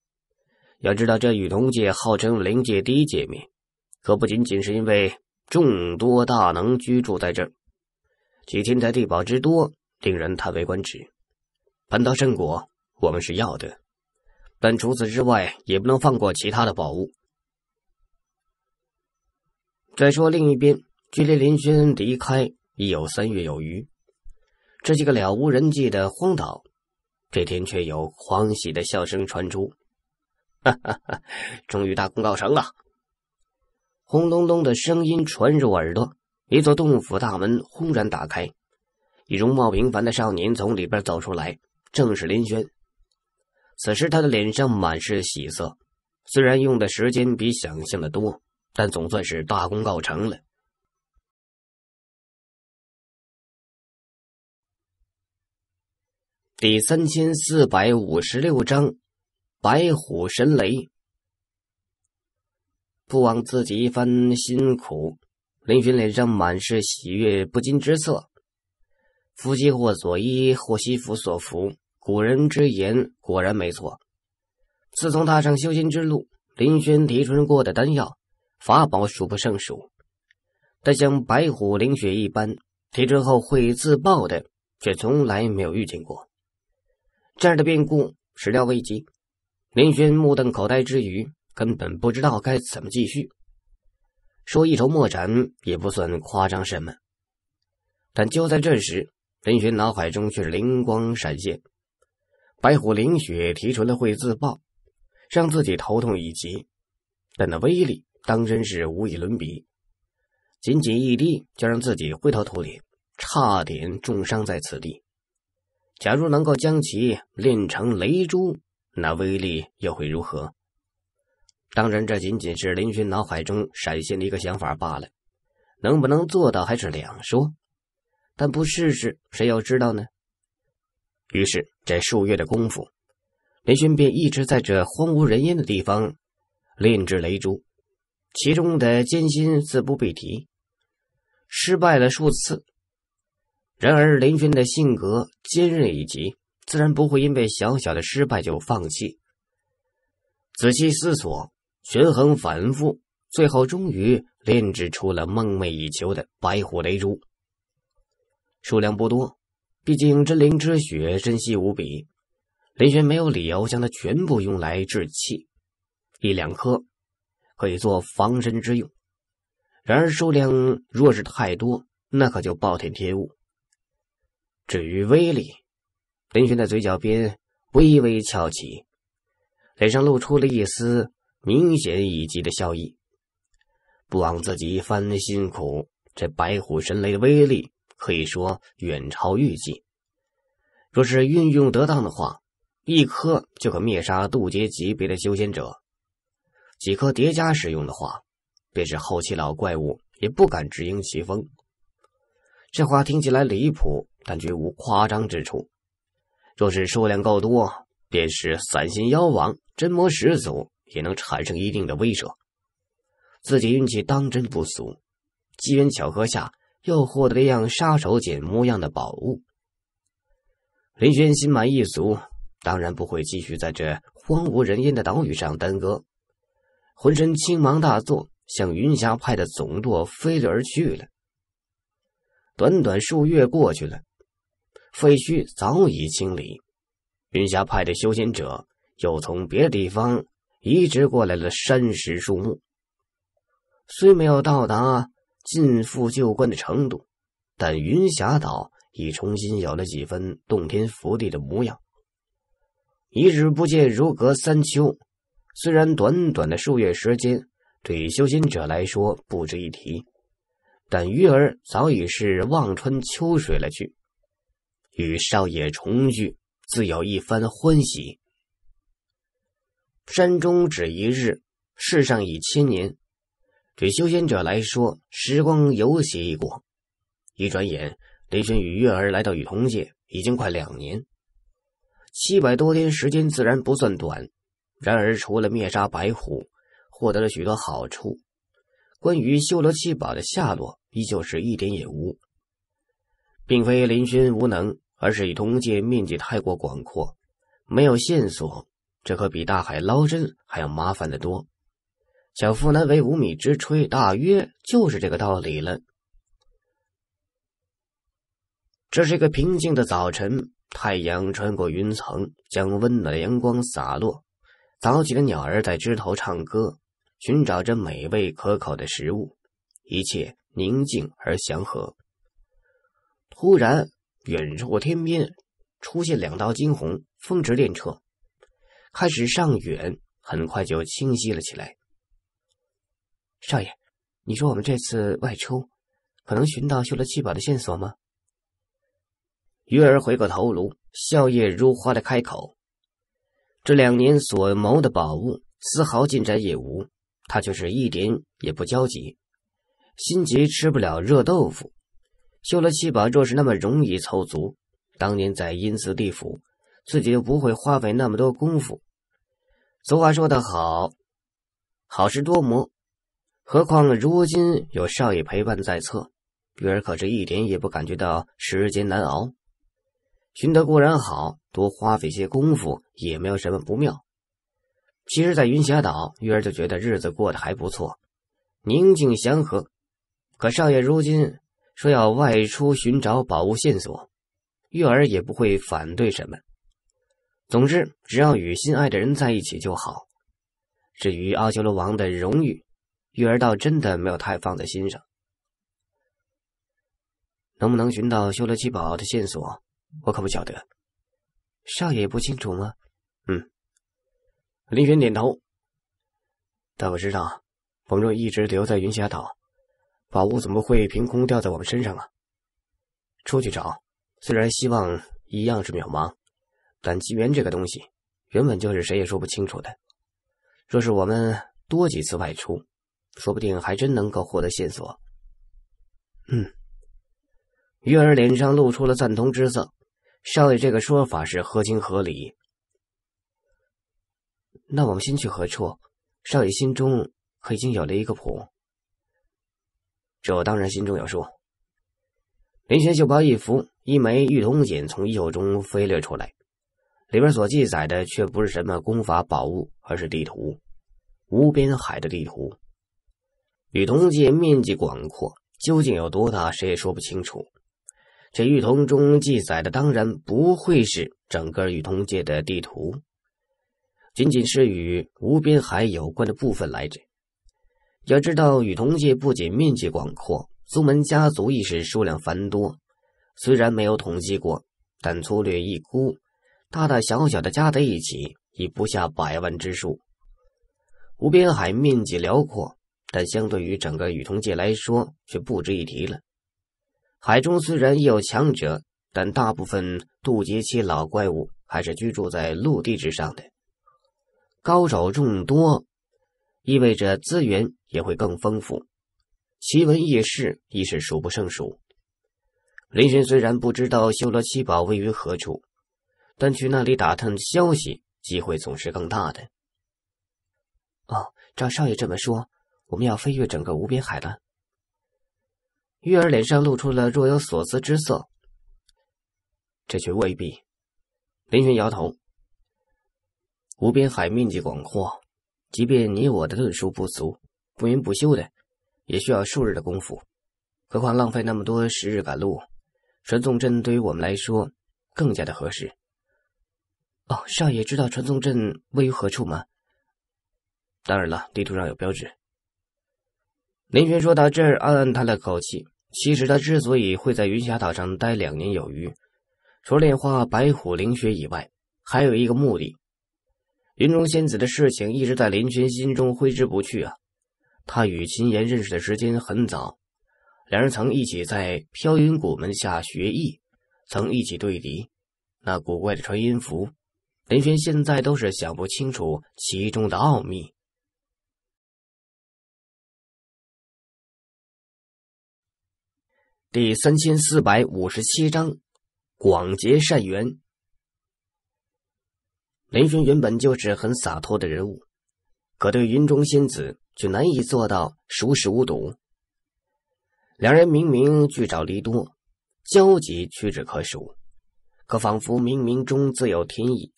要知道，这雨桐界号称灵界第一界面，可不仅仅是因为众多大能居住在这儿，其天材地宝之多，令人叹为观止。蟠桃圣果，我们是要的，但除此之外，也不能放过其他的宝物。再说，另一边，距离林轩离开已有三月有余，这几个了无人迹的荒岛，这天却有欢喜的笑声传出。哈哈哈！终于大功告成了。轰隆隆的声音传入耳朵，一座洞府大门轰然打开，一容貌平凡的少年从里边走出来，正是林轩。此时他的脸上满是喜
色，虽然用的时间比想象的多，但总算是大功告成了。第三千四百五十六章。白虎神
雷，不枉自己一番辛苦。林轩脸上满是喜悦不禁之色。福兮祸所依，祸兮福所伏。古人之言果然没错。自从踏上修仙之路，林轩提纯过的丹药、法宝数不胜数，但像白虎灵血一般提纯后会自爆的，却从来没有遇见过。这样的变故始料未及。林轩目瞪口呆之余，根本不知道该怎么继续说，一筹莫展也不算夸张什么。但就在这时，林轩脑海中却灵光闪现：白虎灵雪提纯了会自爆，让自己头痛一极，但那威力当真是无与伦比，仅仅一滴就让自己灰头土脸，差点重伤在此地。假如能够将其炼成雷珠，那威力又会如何？当然，这仅仅是林轩脑海中闪现的一个想法罢了。能不能做到还是两说，但不试试，谁又知道呢？于是，这数月的功夫，林轩便一直在这荒无人烟的地方炼制雷珠，其中的艰辛自不必提，失败了数次。然而，林轩的性格坚韧以及。自然不会因为小小的失败就放弃。仔细思索、权衡、反复，最后终于炼制出了梦寐以求的白虎雷珠。数量不多，毕竟真灵之血珍惜无比。林轩没有理由将它全部用来制器，一两颗可以做防身之用；然而数量若是太多，那可就暴殄天物。至于威力，林轩的嘴角边微微翘起，脸上露出了一丝明显以及的笑意。不枉自己一番辛苦，这白虎神雷的威力可以说远超预计。若是运用得当的话，一颗就可灭杀渡劫级别的修仙者；几颗叠加使用的话，便是后期老怪物也不敢直迎其锋。这话听起来离谱，但绝无夸张之处。若是数量够多，便是散心妖王、真魔始祖，也能产生一定的威慑。自己运气当真不俗，机缘巧合下又获得了一样杀手锏模样的宝物。林轩心满意足，当然不会继续在这荒无人烟的岛屿上耽搁，浑身青芒大作，向云霞派的总舵飞掠而去了。短短数月过去了。废墟早已清理，云霞派的修仙者又从别的地方移植过来了山石树木。虽没有到达尽复旧观的程度，但云霞岛已重新有了几分洞天福地的模样。一日不见，如隔三秋。虽然短短的数月时间，对修仙者来说不值一提，但鱼儿早已是望穿秋水了去。与少爷重聚，自有一番欢喜。山中只一日，世上已千年。对修仙者来说，时光尤显一过。一转眼，林轩与月儿来到雨桐界，已经快两年，七百多天时间自然不算短。然而，除了灭杀白虎，获得了许多好处，关于修罗七宝的下落，依旧是一点也无。并非林轩无能。而是以通界面积太过广阔，没有线索，这可比大海捞针还要麻烦得多。小腹难为五米之炊，大约就是这个道理了。这是一个平静的早晨，太阳穿过云层，将温暖的阳光洒落。早起的鸟儿在枝头唱歌，寻找着美味可口的食物。一切宁静而祥和。突然。远处天边出现两道金鸿，风驰电掣，开始上远，很快就清晰了起来。少爷，你说我们这次外出，可能寻到修了七宝的线索吗？鱼儿回过头颅，笑靥如花的开口：“这两年所谋的宝物，丝毫进展也无，他却是一点也不焦急，心急吃不了热豆腐。”修了七宝，若是那么容易凑足，当年在阴司地府，自己就不会花费那么多功夫。俗话说得好，好事多磨。何况如今有少爷陪伴在侧，玉儿可是一点也不感觉到时间难熬。寻得固然好，多花费些功夫也没有什么不妙。其实，在云霞岛，玉儿就觉得日子过得还不错，宁静祥和。可少爷如今……说要外出寻找宝物线索，玉儿也不会反对什么。总之，只要与心爱的人在一起就好。至于奥修罗王的荣誉，玉儿倒真的没有太放在心上。能不能寻到修罗七宝的线索，我可不晓得。少爷不清楚吗？嗯。林轩点头。但我知道，冯若一直留在云霞岛。宝物怎么会凭空掉在我们身上啊？出去找，虽然希望一样是渺茫，但机缘这个东西，原本就是谁也说不清楚的。若是我们多几次外出，说不定还真能够获得线索。嗯，月儿脸上露出了赞同之色，少爷这个说法是合情合理。那我们先去何处？少爷心中可已经有了一个谱。这我当然心中有数。林轩秀把一幅一枚玉铜锦从衣袖中飞掠出来，里边所记载的却不是什么功法宝物，而是地图——无边海的地图。玉铜界面积广阔，究竟有多大，谁也说不清楚。这玉铜中记载的当然不会是整个玉铜界的地图，仅仅是与无边海有关的部分来着。要知道，雨桐界不仅面积广阔，宗门家族亦是数量繁多。虽然没有统计过，但粗略一估，大大小小的加在一起，已不下百万之数。无边海面积辽阔，但相对于整个雨桐界来说，却不值一提了。海中虽然也有强者，但大部分渡劫期老怪物还是居住在陆地之上的，高手众多。意味着资源也会更丰富，奇闻异事亦是数不胜数。林深虽然不知道修罗七宝位于何处，但去那里打探消息，机会总是更大的。哦，照少爷这么说，我们要飞越整个无边海了。玉儿脸上露出了若有所思之色，这却未必。林轩摇头，无边海面积广阔。即便你我的论述不足，不眠不休的，也需要数日的功夫。何况浪费那么多时日赶路，传送阵对于我们来说更加的合适。哦，少爷知道传送阵位于何处吗？当然了，地图上有标志。林轩说到这儿，暗暗叹了口气。其实他之所以会在云霞岛上待两年有余，除了炼化白虎灵血以外，还有一个目的。云中仙子的事情一直在林轩心中挥之不去啊！他与秦岩认识的时间很早，两人曾一起在飘云谷门下学艺，曾一起对敌。
那古怪的传音符，林轩现在都是想不清楚其中的奥秘。第三千四百五十七章：广结善缘。
林轩原本就是很洒脱的人物，可对云中仙子却难以做到熟视无睹。两人明明聚少离多，交集屈指可数，可仿佛冥冥中自有天意，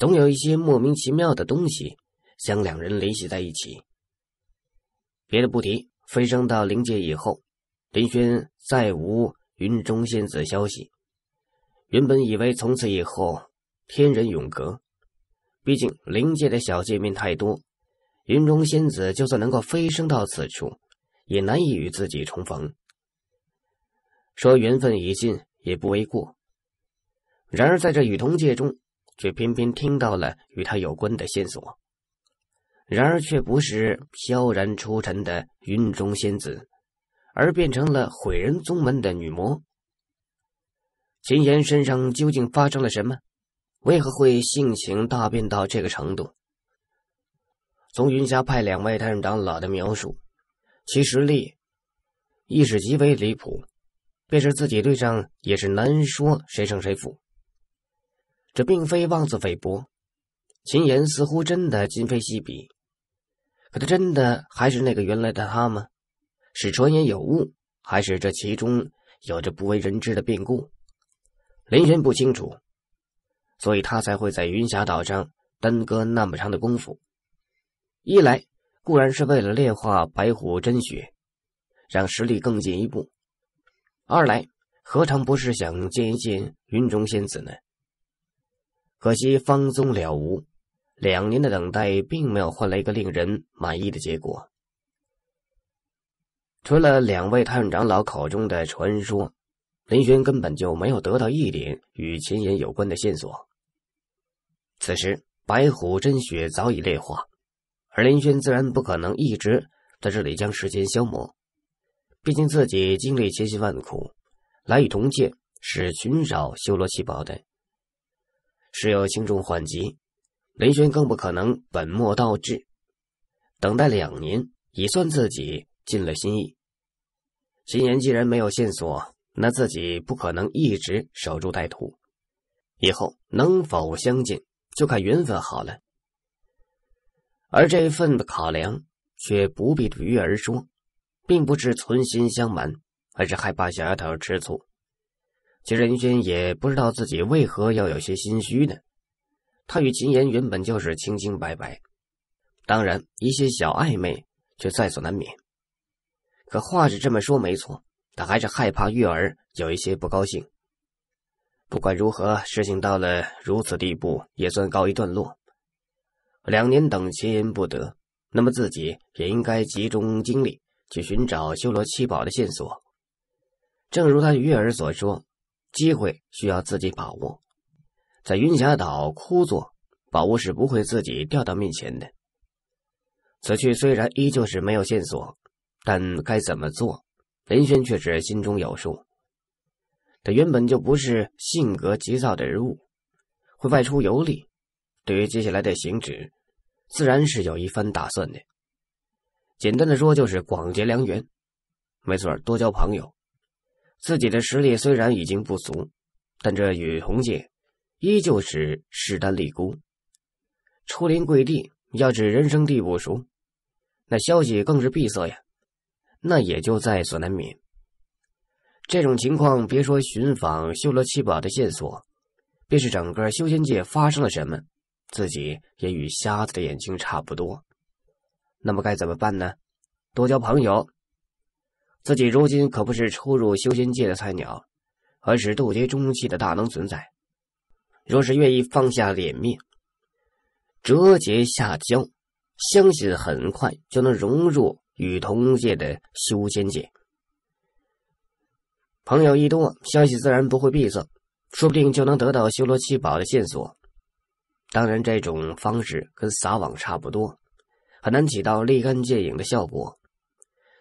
总有一些莫名其妙的东西将两人联系在一起。别的不提，飞升到灵界以后，林轩再无云中仙子消息。原本以为从此以后天人永隔。毕竟灵界的小界面太多，云中仙子就算能够飞升到此处，也难以与自己重逢。说缘分已尽也不为过。然而在这雨桐界中，却偏偏听到了与他有关的线索。然而却不是飘然出尘的云中仙子，而变成了毁人宗门的女魔。秦岩身上究竟发生了什么？为何会性情大变到这个程度？从云霞派两位探长老的描述，其实力亦是极为离谱，便是自己对上也是难说谁胜谁负。这并非妄自菲薄，秦岩似乎真的今非昔比。可他真的还是那个原来的他吗？是传言有误，还是这其中有着不为人知的变故？林轩不清楚。所以他才会在云霞岛上耽搁那么长的功夫。一来，固然是为了炼化白虎真血，让实力更进一步；二来，何尝不是想见一见云中仙子呢？可惜方宗了无，两年的等待并没有换来一个令人满意的结果。除了两位探长老口中的传说，林轩根本就没有得到一点与秦岩有关的线索。此时，白虎真雪早已炼化，而林轩自然不可能一直在这里将时间消磨。毕竟自己经历千辛万苦来与同界，是寻找修罗奇宝的，是有轻重缓急。林轩更不可能本末倒置，等待两年已算自己尽了心意。今年既然没有线索，那自己不可能一直守株待兔。以后能否相见？就看缘分好了，而这份考量却不必对月儿说，并不是存心相瞒，而是害怕小丫头吃醋。其实林轩也不知道自己为何要有些心虚呢。他与秦岩原本就是清清白白，当然一些小暧昧却在所难免。可话是这么说没错，他还是害怕月儿有一些不高兴。不管如何，事情到了如此地步，也算告一段落。两年等人不得，那么自己也应该集中精力去寻找修罗七宝的线索。正如他鱼儿所说，机会需要自己把握。在云霞岛枯坐，宝物是不会自己掉到面前的。此去虽然依旧是没有线索，但该怎么做，林轩却是心中有数。他原本就不是性格急躁的人物，会外出游历，对于接下来的行止，自然是有一番打算的。简单的说，就是广结良缘，没错，多交朋友。自己的实力虽然已经不俗，但这与洪界依旧是势单力孤。出临贵地，要是人生地不熟，那消息更是闭塞呀，那也就在所难免。这种情况，别说寻访修罗七宝的线索，便是整个修仙界发生了什么，自己也与瞎子的眼睛差不多。那么该怎么办呢？多交朋友。自己如今可不是初入修仙界的菜鸟，而是渡劫中期的大能存在。若是愿意放下脸面，折节下交，相信很快就能融入与同界的修仙界。朋友一多，消息自然不会闭塞，说不定就能得到修罗七宝的线索。当然，这种方式跟撒网差不多，很难起到立竿见影的效果。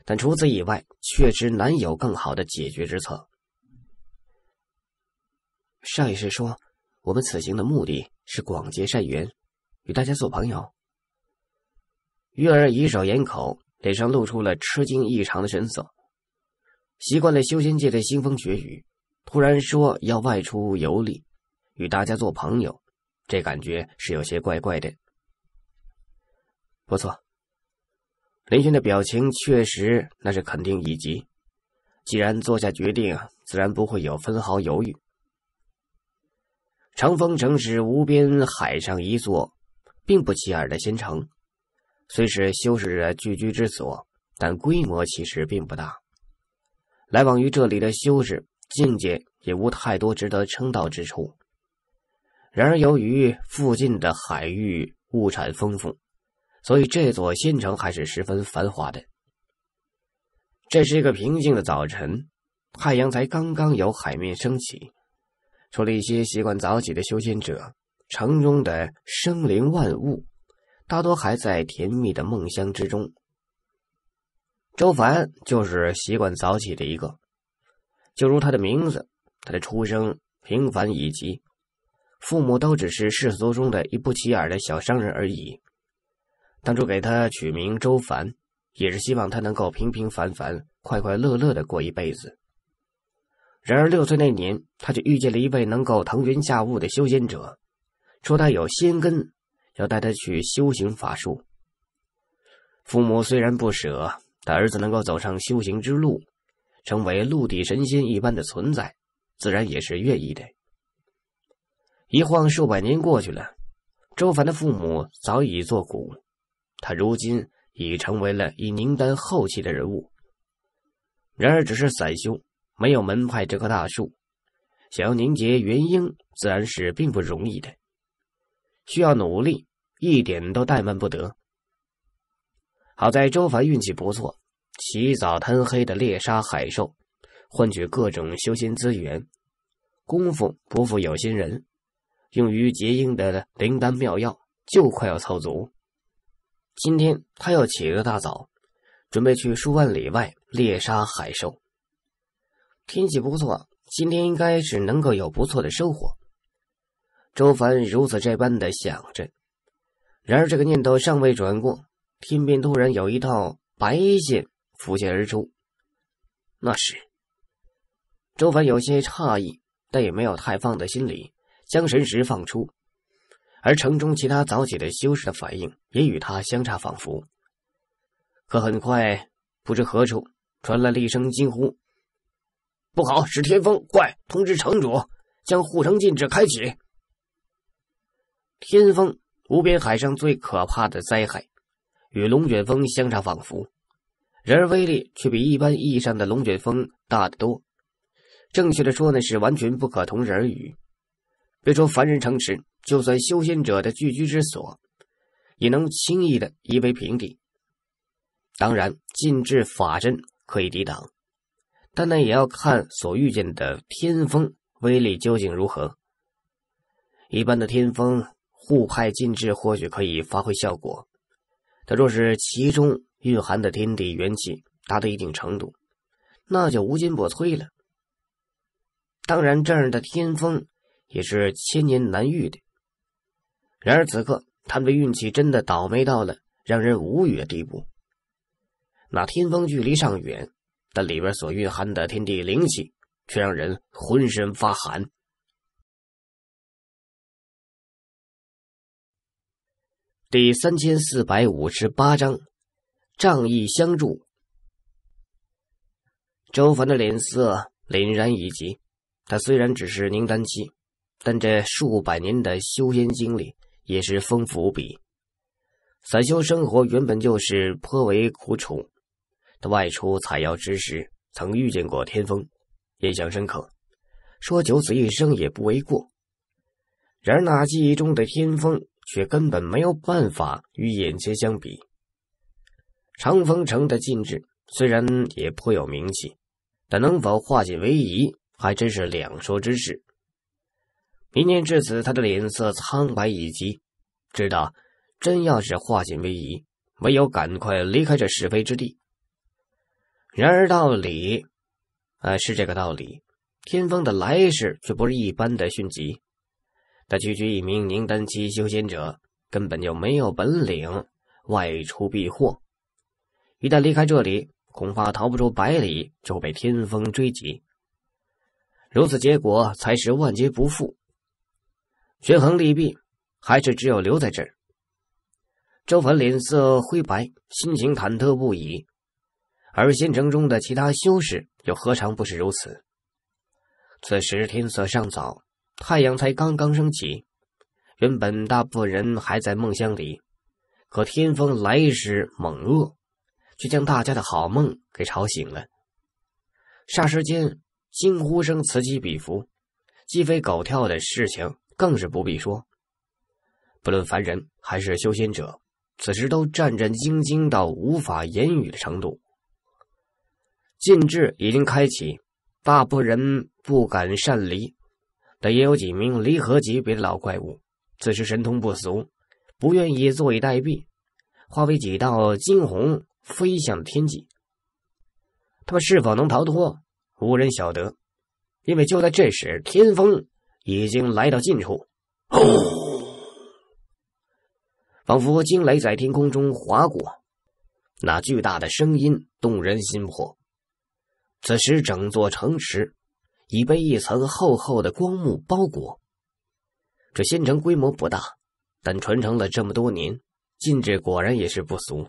但除此以外，确实难有更好的解决之策。上一世说，我们此行的目的是广结善缘，与大家做朋友。鱼儿以手掩口，脸上露出了吃惊异常的神色。习惯了修仙界的腥风血雨，突然说要外出游历，与大家做朋友，这感觉是有些怪怪的。不错，林轩的表情确实那是肯定以及，既然做下决定，自然不会有分毫犹豫。长风城是无边海上一座，并不起眼的仙城，虽是修士者聚居之所，但规模其实并不大。来往于这里的修士境界也无太多值得称道之处。然而，由于附近的海域物产丰富，所以这座新城还是十分繁华的。这是一个平静的早晨，太阳才刚刚由海面升起。除了一些习惯早起的修仙者，城中的生灵万物大多还在甜蜜的梦乡之中。周凡就是习惯早起的一个，就如他的名字，他的出生平凡以及，父母都只是世俗中的一不起眼的小商人而已。当初给他取名周凡，也是希望他能够平平凡凡、快快乐乐的过一辈子。然而六岁那年，他就遇见了一位能够腾云驾雾的修仙者，说他有仙根，要带他去修行法术。父母虽然不舍。他儿子能够走上修行之路，成为陆地神仙一般的存在，自然也是愿意的。一晃数百年过去了，周凡的父母早已作古，他如今已成为了以宁丹后期的人物。然而只是散修，没有门派这棵大树，想要凝结元婴，自然是并不容易的，需要努力，一点都怠慢不得。好在周凡运气不错，起早贪黑的猎杀海兽，换取各种修仙资源。功夫不负有心人，用于结婴的灵丹妙药就快要凑足。今天他要起个大早，准备去数万里外猎杀海兽。天气不错，今天应该是能够有不错的收获。周凡如此这般的想着，然而这个念头尚未转过。天边突然有一道白线浮现而出，那是。周凡有些诧异，但也没有太放在心里，将神识放出，而城中其他早起的修士的反应也与他相差仿佛。可很快，不知何处传来了一声惊呼：“不好，是天风！快通知城主，将护城禁制开启。”天风，无边海上最可怕的灾害。与龙卷风相差仿佛，然而威力却比一般意义上的龙卷风大得多。正确的说呢，是完全不可同日而语。别说凡人城池，就算修仙者的聚居之所，也能轻易的夷为平地。当然，禁制法阵可以抵挡，但那也要看所遇见的天风威力究竟如何。一般的天风，护派禁制或许可以发挥效果。他若是其中蕴含的天地元气达到一定程度，那就无坚不摧了。当然，这样的天风也是千年难遇的。然而此刻，他们的运气真的倒霉到了让人无语的地步。那天风距离尚远，但里边所蕴含的
天地灵气却让人浑身发寒。第三千四百五十八章，仗义相助。周凡的
脸色凛然一急，他虽然只是凝丹期，但这数百年的修仙经历也是丰富无比。散修生活原本就是颇为苦楚，他外出采药之时曾遇见过天风，印象深刻，说九死一生也不为过。然而那记忆中的天风。却根本没有办法与眼前相比。长风城的禁制虽然也颇有名气，但能否化险为夷，还真是两说之事。明年至此，他的脸色苍白已极，知道真要是化险为夷，唯有赶快离开这是非之地。然而道理，啊，是这个道理。天风的来世却不是一般的迅疾。他区区一名宁丹期修仙者，根本就没有本领外出避祸。一旦离开这里，恐怕逃不出百里就被天风追击。如此结果才是万劫不复。权衡利弊，还是只有留在这儿。周凡脸色灰白，心情忐忑不已。而县城中的其他修士又何尝不是如此？此时天色尚早。太阳才刚刚升起，原本大部分人还在梦乡里，可天风来时猛恶，却将大家的好梦给吵醒了。霎时间，惊呼声此起彼伏，鸡飞狗跳的事情更是不必说。不论凡人还是修仙者，此时都战战兢兢到无法言语的程度。禁制已经开启，大部分人不敢擅离。但也有几名离合级别的老怪物，此时神通不俗，不愿意坐以待毙，化为几道金红飞向天际。他们是否能逃脱，无人晓得，因为就在这时，天风已经来到近处，仿佛惊雷在天空中划过，那巨大的声音动人心魄。此时，整座城池。已被一层厚厚的光幕包裹。这仙城规模不大，但传承了这么多年，禁制果然也是不俗。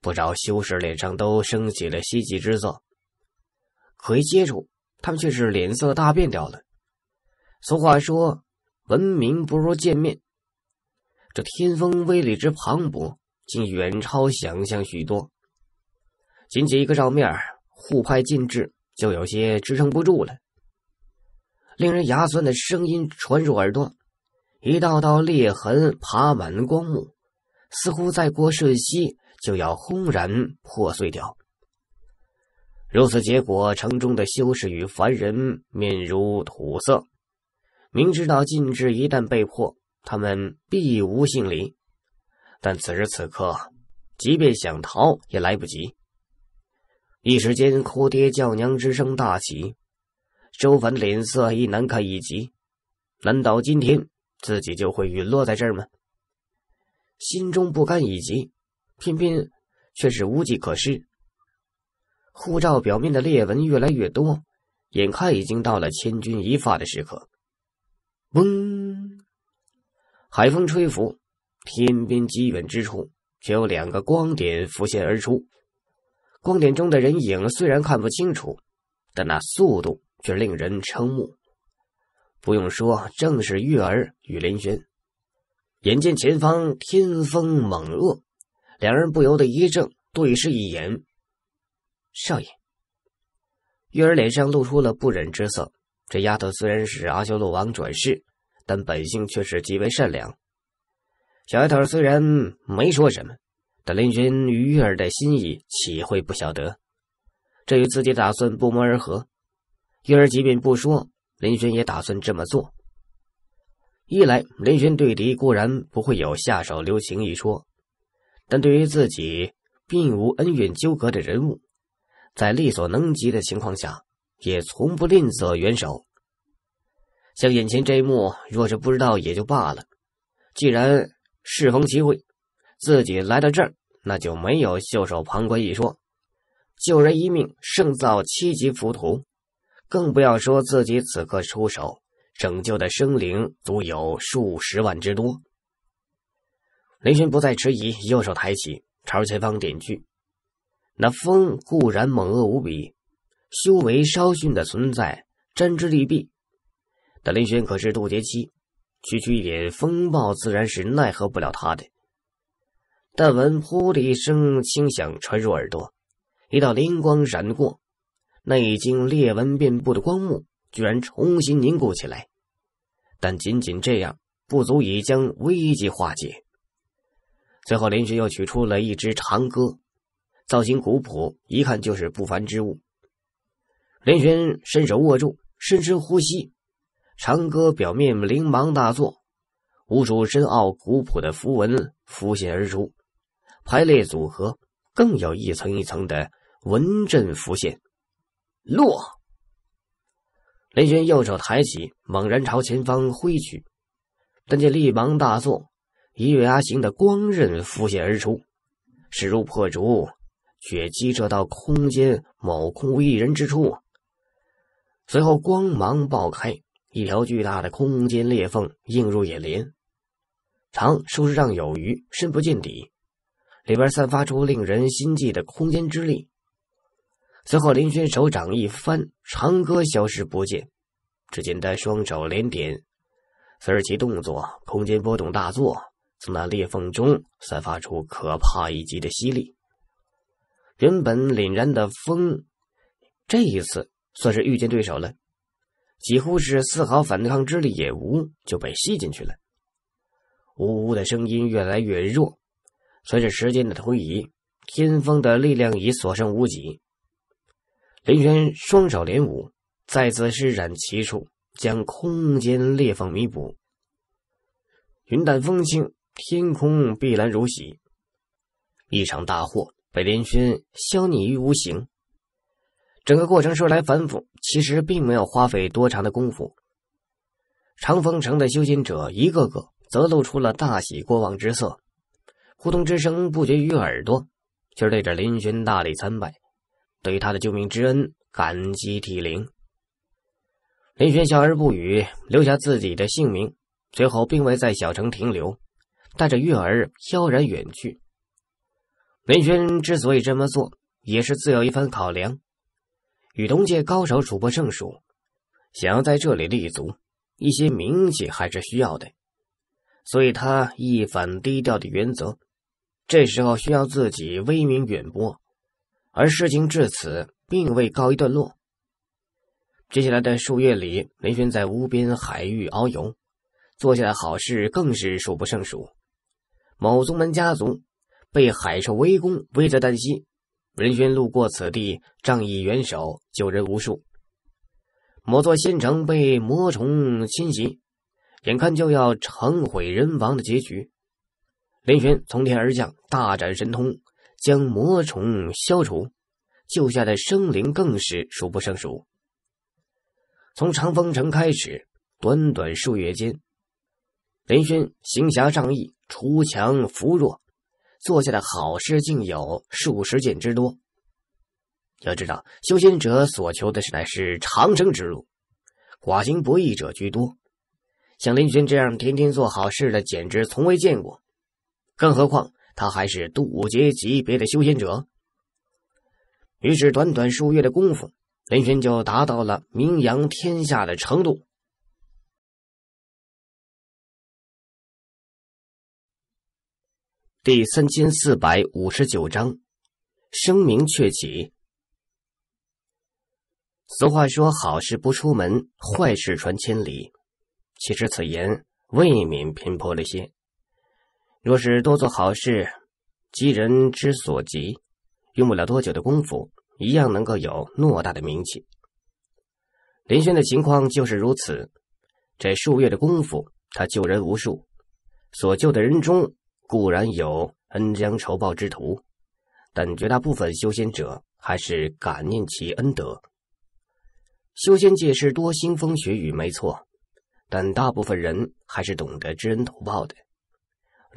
不少修士脸上都升起了希冀之色。可一接触，他们却是脸色大变掉了。俗话说：“闻名不如见面。”这天风威力之磅礴，竟远超想象许多。仅仅一个照面互拍禁制。就有些支撑不住了。令人牙酸的声音传入耳朵，一道道裂痕爬满光幕，似乎再过瞬息就要轰然破碎掉。如此结果，城中的修士与凡人面如土色。明知道禁制一旦被破，他们必无幸离。但此时此刻，即便想逃也来不及。一时间，哭爹叫娘之声大起。周凡脸色一难看，一急：难道今天自己就会陨落在这儿吗？心中不甘，一急，偏偏却是无计可施。护照表面的裂纹越来越多，眼看已经到了千钧一发的时刻。嗡，海风吹拂，天边极远之处，却有两个光点浮现而出。光点中的人影虽然看不清楚，但那速度却令人瞠目。不用说，正是玉儿与林轩。眼见前方天风猛恶，两人不由得一怔，对视一眼。少爷，月儿脸上露出了不忍之色。这丫头虽然是阿修罗王转世，但本性却是极为善良。小丫头虽然没说什么。但林轩与月儿的心意岂会不晓得？这与自己打算不谋而合。月儿即便不说，林轩也打算这么做。一来，林轩对敌固然不会有下手留情一说，但对于自己并无恩怨纠葛的人物，在力所能及的情况下，也从不吝啬援手。像眼前这一幕，若是不知道也就罢了，既然适逢其会。自己来到这儿，那就没有袖手旁观一说。救人一命，胜造七级浮屠。更不要说自己此刻出手拯救的生灵，足有数十万之多。林轩不再迟疑，右手抬起，朝前方点去。那风固然猛恶无比，修为稍逊的存在，知之利弊。但林轩可是渡劫期，区区一点风暴，自然是奈何不了他的。但闻“噗”的一声轻响传入耳朵，一道灵光闪过，那已经裂纹遍布的光幕居然重新凝固起来。但仅仅这样，不足以将危机化解。最后，林轩又取出了一只长戈，造型古朴，一看就是不凡之物。林轩伸手握住，深深呼吸，长歌表面灵芒大作，无数深奥古朴的符文浮现而出。排列组合，更有一层一层的纹阵浮现。落，雷军右手抬起，猛然朝前方挥去，但见力芒大作，一月牙形的光刃浮现而出，势如破竹，却击射到空间某空无一人之处。随后光芒爆开，一条巨大的空间裂缝映入眼帘，长数十丈有余，深不见底。里边散发出令人心悸的空间之力。随后，林轩手掌一翻，长歌消失不见。只见他双手连点，随着其动作，空间波动大作，从那裂缝中散发出可怕一级的吸力。原本凛然的风，这一次算是遇见对手了，几乎是丝毫反抗之力也无，就被吸进去了。呜呜的声音越来越弱。随着时间的推移，天风的力量已所剩无几。林轩双手连舞，再次施展奇术，将空间裂缝弥补。云淡风轻，天空碧蓝如洗，一场大祸被林轩消匿于无形。整个过程说来繁复，其实并没有花费多长的功夫。长风城的修仙者一个个则露出了大喜过望之色。呼通之声不绝于耳朵，却是对着林轩大力参拜，对他的救命之恩感激涕零。林轩笑而不语，留下自己的姓名，随后并未在小城停留，带着月儿飘然远去。林轩之所以这么做，也是自有一番考量。与同界高手数不胜数，想要在这里立足，一些名气还是需要的，所以他一反低调的原则。这时候需要自己威名远播，而事情至此并未告一段落。接下来的数月里，文轩在无边海域遨游，做下的好事更是数不胜数。某宗门家族被海兽围攻，危在旦夕，文轩路过此地，仗义援手，救人无数。某座县城被魔虫侵袭，眼看就要城毁人亡的结局。林轩从天而降，大展神通，将魔虫消除，救下的生灵更是数不胜数。从长风城开始，短短数月间，林轩行侠仗义，除强扶弱，做下的好事竟有数十件之多。要知道，修仙者所求的乃是长生之路，寡行不义者居多，像林轩这样天天做好事的，简直从未见过。更何况他还是渡劫级别的修仙者，于是短短数月的功夫，林轩就
达到了名扬天下的程度。第三千四百五十九章，声名鹊起。
俗话说：“好事不出门，坏事传千里。”其实此言未免偏颇了些。若是多做好事，急人之所急，用不了多久的功夫，一样能够有偌大的名气。林轩的情况就是如此。这数月的功夫，他救人无数，所救的人中固然有恩将仇报之徒，但绝大部分修仙者还是感念其恩德。修仙界是多腥风血雨，没错，但大部分人还是懂得知恩图报的。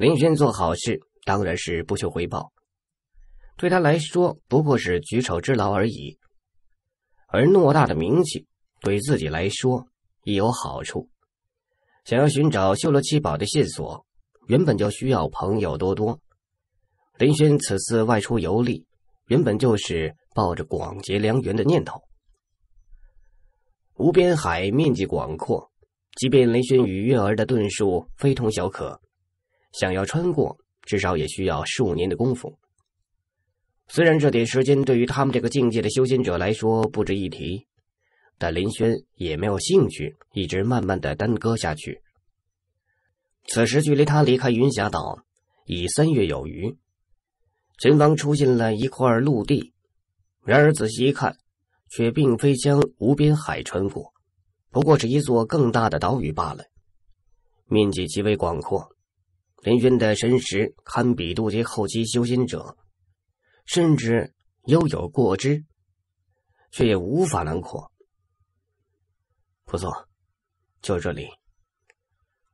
林轩做好事当然是不求回报，对他来说不过是举手之劳而已。而偌大的名气对自己来说亦有好处。想要寻找修罗七宝的线索，原本就需要朋友多多。林轩此次外出游历，原本就是抱着广结良缘的念头。无边海面积广阔，即便林轩与月儿的遁术非同小可。想要穿过，至少也需要数年的功夫。虽然这点时间对于他们这个境界的修仙者来说不值一提，但林轩也没有兴趣一直慢慢的耽搁下去。此时距离他离开云霞岛已三月有余，前方出现了一块陆地，然而仔细一看，却并非将无边海穿过，不过是一座更大的岛屿罢了，面积极为广阔。林轩的神识堪比渡劫后期修仙者，甚至又有过之，却也无法囊括。不错，就是这里。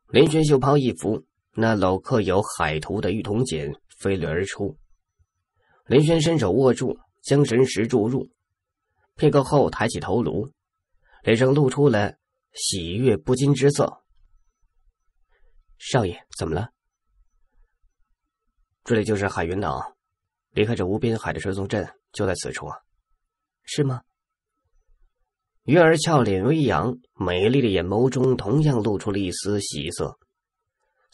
林轩袖袍一拂，那镂刻有海图的玉铜简飞掠而出。林轩伸手握住，将神识注入。片刻后，抬起头颅，脸上露出了喜悦不禁之色。少爷，怎么了？这里就是海云岛，离开这无边海的传送阵就在此处啊，是吗？月儿俏脸微扬，美丽的眼眸中同样露出了一丝喜色。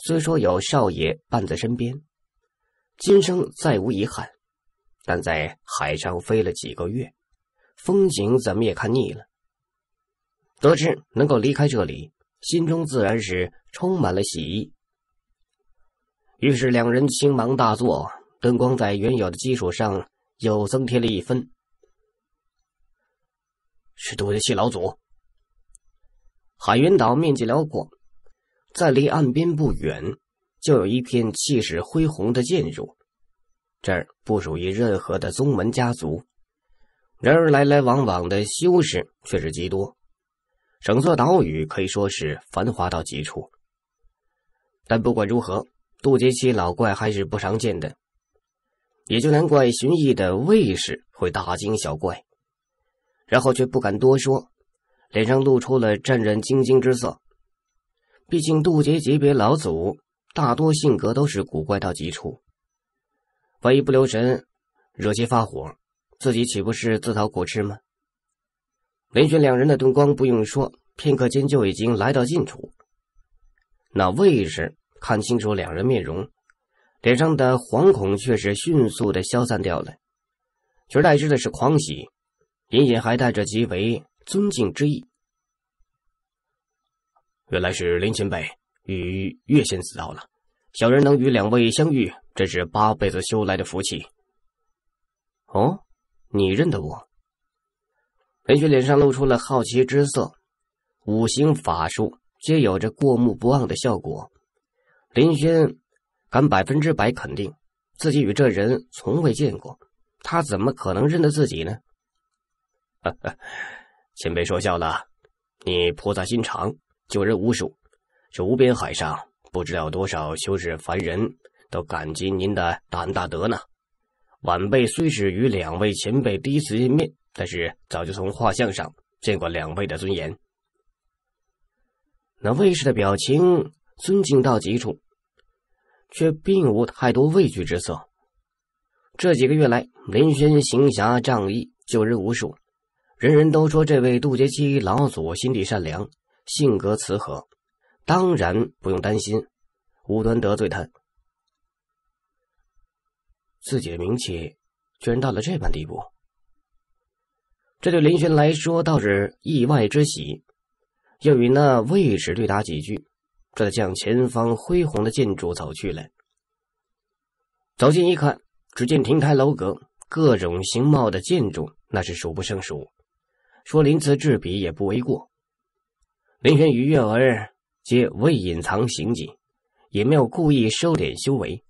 虽说有少爷伴在身边，今生再无遗憾，但在海上飞了几个月，风景怎么也看腻了。得知能够离开这里，心中自然是充满了喜意。于是，两人星芒大作，灯光在原有的基础上又增添了一分。是多谢老祖。海云岛面积辽阔，在离岸边不远，就有一片气势恢宏的建筑。这儿不属于任何的宗门家族，然而来来往往的修士却是极多，整座岛屿可以说是繁华到极处。但不管如何。渡劫期老怪还是不常见的，也就难怪寻意的卫士会大惊小怪，然后却不敢多说，脸上露出了战战兢兢之色。毕竟渡劫级别老祖大多性格都是古怪到极处，万一不留神惹其发火，自己岂不是自讨苦吃吗？连选两人的灯光不用说，片刻间就已经来到近处，那卫士。看清楚两人面容，脸上的惶恐却是迅速的消散掉了，取而代之的是狂喜，隐隐还带着极为尊敬之意。原来是林前辈与岳仙子到了，小人能与两位相遇，真是八辈子修来的福气。哦，你认得我？裴雪脸上露出了好奇之色，五行法术皆有着过目不忘的效果。林轩敢百分之百肯定，自己与这人从未见过，他怎么可能认得自己呢？前辈说笑了，你菩萨心肠，救人无数，这无边海上不知道多少修士凡人都感激您的大恩大德呢。晚辈虽是与两位前辈第一次见面，但是早就从画像上见过两位的尊严。那卫士的表情尊敬到极处。却并无太多畏惧之色。这几个月来，林轩行侠仗义，救人无数，人人都说这位渡劫期老祖心地善良，性格慈和，当然不用担心无端得罪他。自己的名气居然到了这般地步，这对林轩来说倒是意外之喜，又与那卫士对答几句。正在向前方恢宏的建筑走去了。走近一看，只见亭台楼阁、各种形貌的建筑，那是数不胜数，说鳞次栉比也不为过。林轩与月儿皆未隐藏行迹，也没有故意收敛修为。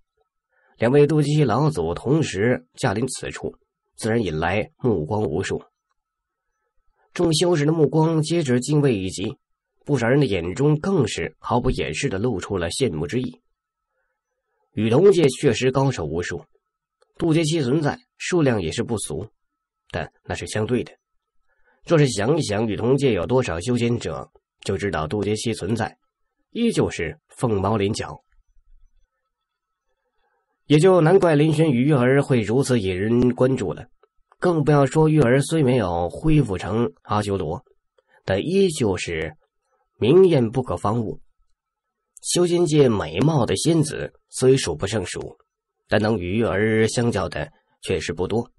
两位渡基老祖同时驾临此处，自然引来目光无数。众修士的目光皆只敬畏一及。不少人的眼中更是毫不掩饰的露出了羡慕之意。雨桐界确实高手无数，渡劫期存在数量也是不俗，但那是相对的。若是想一想雨桐界有多少修仙者，就知道渡劫期存在依旧是凤毛麟角。也就难怪林轩与玉儿会如此引人关注了。更不要说玉儿虽没有恢复成阿修罗，但依旧是。明艳不可方物，修仙界美貌的仙子虽数不胜数，但能与玉儿相较的却是不多。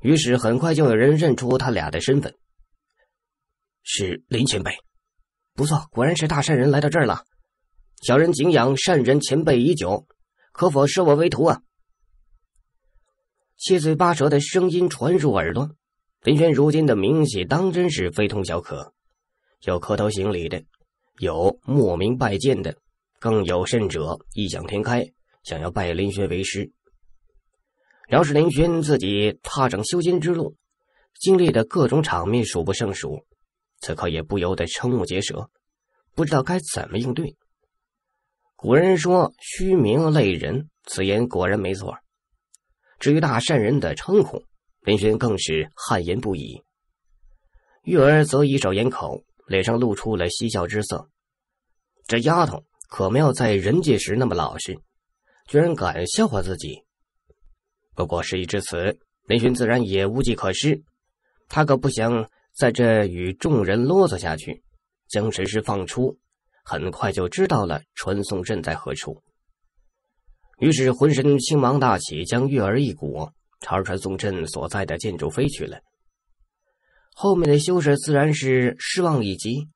于是很快就有人认出他俩的身份，是林前辈。不错，果然是大善人来到这儿了。小人敬仰善人前辈已久，可否收我为徒啊？七嘴八舌的声音传入耳朵，林轩如今的名气当真是非同小可。有磕头行礼的，有莫名拜见的，更有甚者异想天开，想要拜林轩为师。饶是林轩自己踏上修仙之路，经历的各种场面数不胜数，此刻也不由得瞠目结舌，不知道该怎么应对。古人说“虚名累人”，此言果然没错。至于大善人的称呼，林轩更是汗颜不已。玉儿则以手掩口。脸上露出了嬉笑之色，这丫头可没有在人界时那么老实，居然敢笑话自己。不过事已至此，林寻自然也无计可施，他可不想在这与众人啰嗦下去，将神识放出，很快就知道了传送阵在何处。于是浑身青芒大起，将玉儿一裹，朝传送阵所在的建筑飞去了。后面的修士自然是失望已极，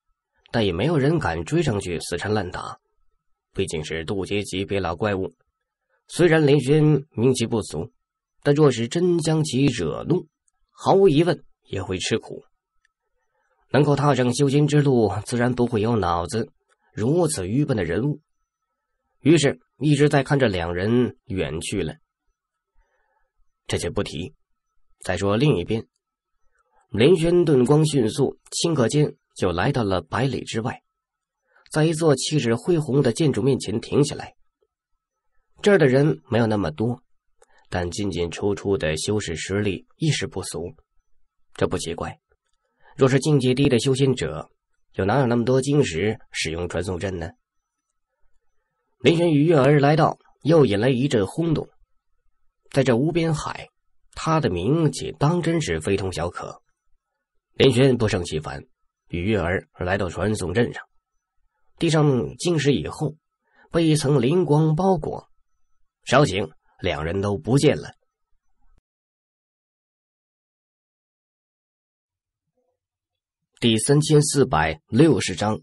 但也没有人敢追上去死缠烂打，毕竟是渡劫级别老怪物。虽然雷军名气不俗，但若是真将其惹怒，毫无疑问也会吃苦。能够踏上修仙之路，自然不会有脑子如此愚笨的人物。于是，一直在看着两人远去了。这就不提，再说另一边。林轩遁光迅速，顷刻间就来到了百里之外，在一座气势恢宏的建筑面前停下来。这儿的人没有那么多，但进进出出的修士实力亦是不俗。这不奇怪，若是境界低的修仙者，又哪有那么多晶石使用传送阵呢？林轩鱼跃而来到，又引来一阵轰动。在这无边海，他的名气当真是非同小可。林轩不胜其烦，与月儿来到传送阵上，递上晶石以
后，被一层灵光包裹，稍顷，两人都不见了。第三千四百六十章：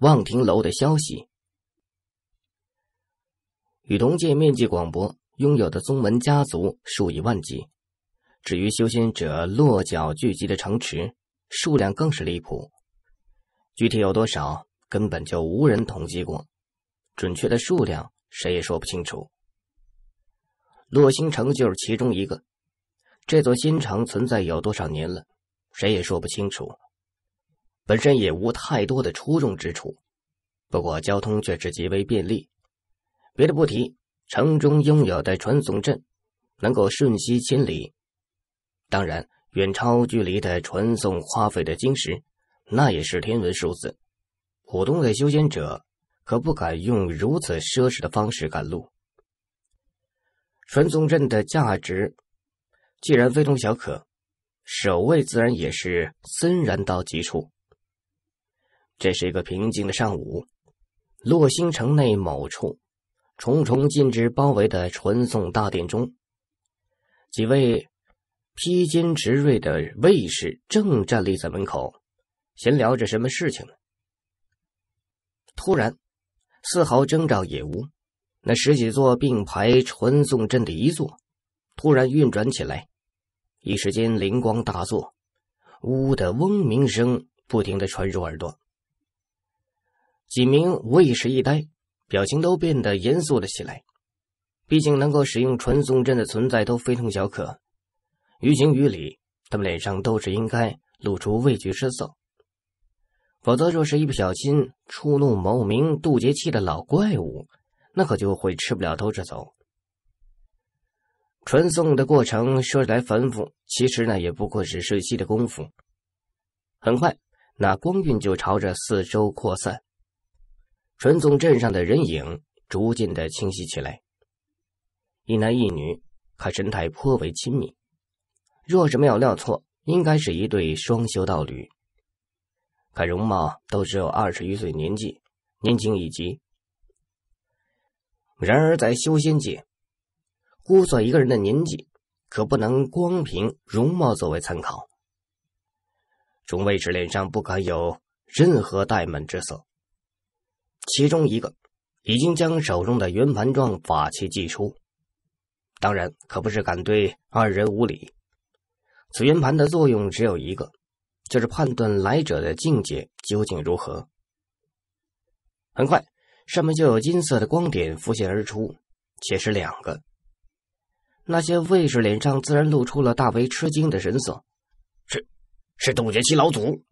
望亭楼的消息。
与同界面积广博，拥有的宗门家族数以万计，至于修仙者落脚聚集的城池。数量更是离谱，具体有多少根本就无人统计过，准确的数量谁也说不清楚。洛星城就是其中一个，这座新城存在有多少年了，谁也说不清楚。本身也无太多的出众之处，不过交通却是极为便利。别的不提，城中拥有的传送阵，能够瞬息千里。当然。远超距离的传送花费的晶石，那也是天文数字。普通的修仙者可不敢用如此奢侈的方式赶路。传送阵的价值既然非同小可，守卫自然也是森然到极处。这是一个平静的上午，洛星城内某处重重禁制包围的传送大殿中，几位。披肩执锐的卫士正站立在门口，闲聊着什么事情呢？突然，丝毫征兆也无，那十几座并排传送阵的一座突然运转起来，一时间灵光大作，呜呜的嗡鸣声不停的传入耳朵。几名卫士一呆，表情都变得严肃了起来，毕竟能够使用传送阵的存在都非同小可。于情于理，他们脸上都是应该露出畏惧之色，否则若是一不小心触怒某名渡劫期的老怪物，那可就会吃不了兜着走。传送的过程说来繁复，其实呢也不过是瞬息的功夫。很快，那光晕就朝着四周扩散，传送阵上的人影逐渐的清晰起来。一男一女，可神态颇为亲密。若是没有料错，应该是一对双修道侣。可容貌，都只有二十余岁年纪，年轻一级。然而，在修仙界，估算一个人的年纪，可不能光凭容貌作为参考。众位迟脸上不敢有任何怠慢之色。其中一个已经将手中的圆盘状法器祭出，当然，可不是敢对二人无礼。此圆盘的作用只有一个，就是判断来者的境界究竟如何。很快，上面就有金色的光点浮现而出，且是两个。那些卫士脸上自然露出了大为吃惊的神色：“是，是渡劫期老祖。”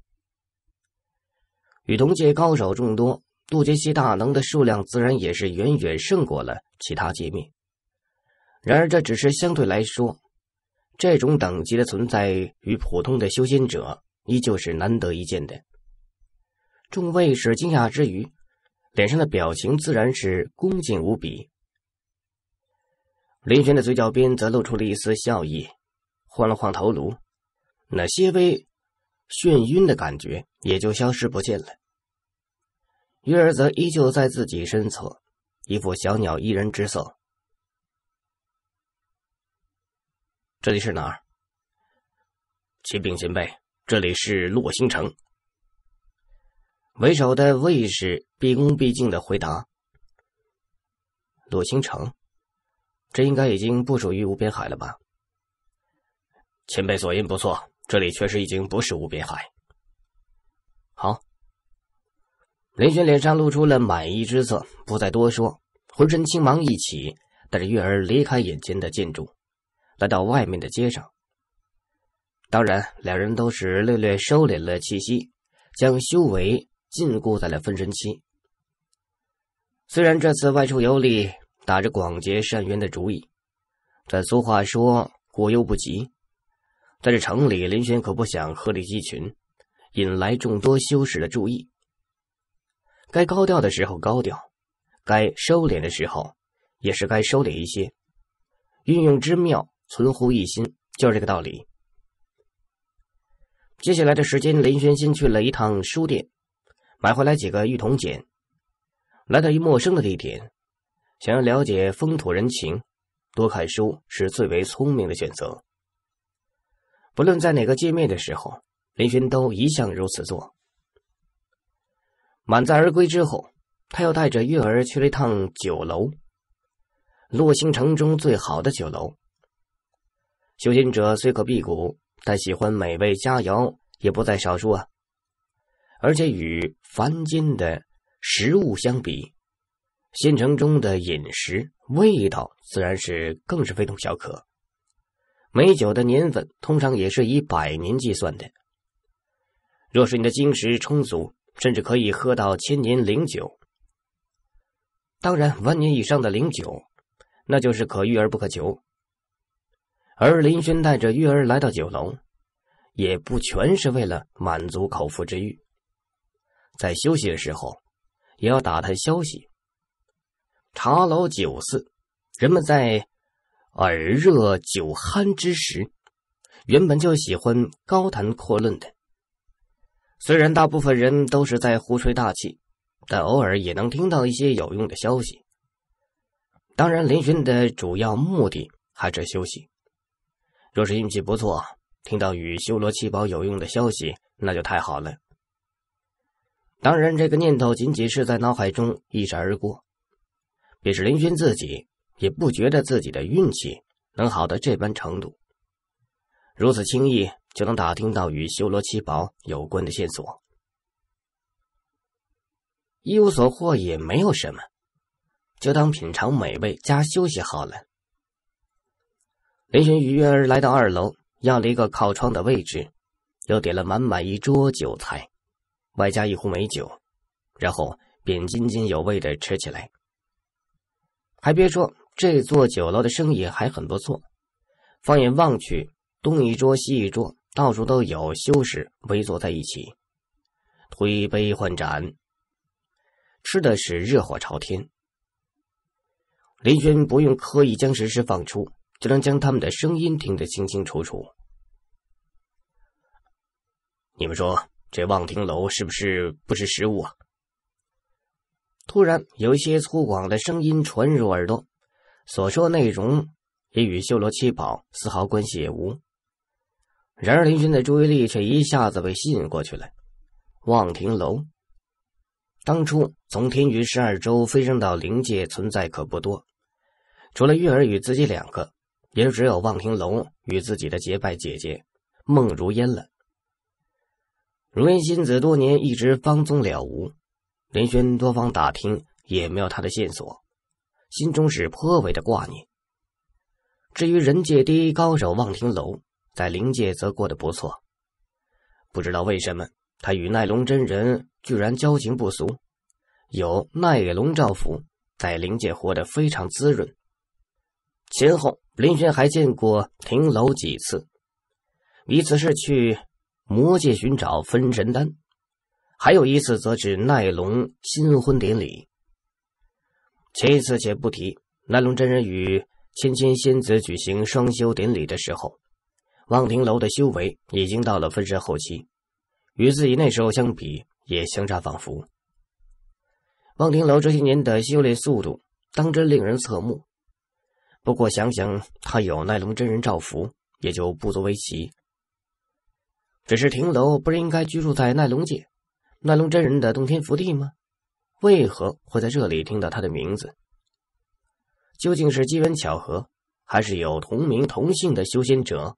与同界高手众多，渡劫期大能的数量自然也是远远胜过了其他界面。然而，这只是相对来说。这种等级的存在与普通的修仙者依旧是难得一见的。众卫士惊讶之余，脸上的表情自然是恭敬无比。林轩的嘴角边则露出了一丝笑意，晃了晃头颅，那些微眩晕的感觉也就消失不见了。月儿则依旧在自己身侧，一副小鸟依人之色。这里是哪儿？启禀前辈，这里是洛星城。为首的卫士毕恭毕敬的回答：“洛星城，这应该已经不属于无边海了吧？”前辈所言不错，这里确实已经不是无边海。好，林轩脸上露出了满意之色，不再多说，浑身青芒一起，带着月儿离开眼前的建筑。来到外面的街上，当然，两人都是略略收敛了气息，将修为禁锢在了分神期。虽然这次外出游历，打着广结善缘的主意，但俗话说“过犹不及”。在这城里，林轩可不想鹤立鸡群，引来众多修士的注意。该高调的时候高调，该收敛的时候，也是该收敛一些，运用之妙。存乎一心，就是这个道理。接下来的时间，林玄心去了一趟书店，买回来几个玉铜简。来到一陌生的地点，想要了解风土人情，多看书是最为聪明的选择。不论在哪个界面的时候，林玄都一向如此做。满载而归之后，他又带着月儿去了一趟酒楼，洛星城中最好的酒楼。修仙者虽可辟谷，但喜欢美味佳肴也不在少数啊。而且与凡间的食物相比，仙城中的饮食味道自然是更是非同小可。美酒的年份通常也是以百年计算的。若是你的精食充足，甚至可以喝到千年灵酒。当然，万年以上的灵酒，那就是可遇而不可求。而林轩带着月儿来到酒楼，也不全是为了满足口腹之欲。在休息的时候，也要打探消息。茶楼酒肆，人们在耳热酒酣之时，原本就喜欢高谈阔论的。虽然大部分人都是在胡吹大气，但偶尔也能听到一些有用的消息。当然，林轩的主要目的还是休息。若是运气不错，听到与修罗七宝有用的消息，那就太好了。当然，这个念头仅仅是在脑海中一闪而过，便是林轩自己也不觉得自己的运气能好到这般程度。如此轻易就能打听到与修罗七宝有关的线索，一无所获也没有什么，就当品尝美味加休息好了。林轩鱼儿来到二楼，要了一个靠窗的位置，又点了满满一桌酒菜，外加一壶美酒，然后便津津有味的吃起来。还别说，这座酒楼的生意还很不错。放眼望去，东一桌西一桌，到处都有修士围坐在一起，推杯换盏，吃的是热火朝天。林轩不用刻意将食尸放出。就能将他们的声音听得清清楚楚。你们说这望亭楼是不是不识时务啊？突然有一些粗犷的声音传入耳朵，所说内容也与修罗七宝丝毫关系也无。然而林轩的注意力却一下子被吸引过去了。望亭楼，当初从天云十二州飞升到灵界存在可不多，除了月儿与自己两个。也只有望亭楼与自己的结拜姐姐梦如烟了。如烟仙子多年一直芳踪了无，林轩多方打听也没有她的线索，心中是颇为的挂念。至于人界第一高手望亭楼，在灵界则过得不错。不知道为什么，他与奈龙真人居然交情不俗，有奈龙照拂，在灵界活得非常滋润。前后，林轩还见过亭楼几次，一次是去魔界寻找分神丹，还有一次则是奈龙新婚典礼。前一次且不提，奈龙真人与芊芊仙子举行双修典礼的时候，望亭楼的修为已经到了分神后期，与自己那时候相比也相差仿佛。望亭楼这些年的修炼速度，当真令人侧目。不过想想，他有奈龙真人照拂，也就不足为奇。只是亭楼不是应该居住在奈龙界，奈龙真人的洞天福地吗？为何会在这里听到他
的名字？究竟是机缘巧合，还是有同名同姓的修仙者？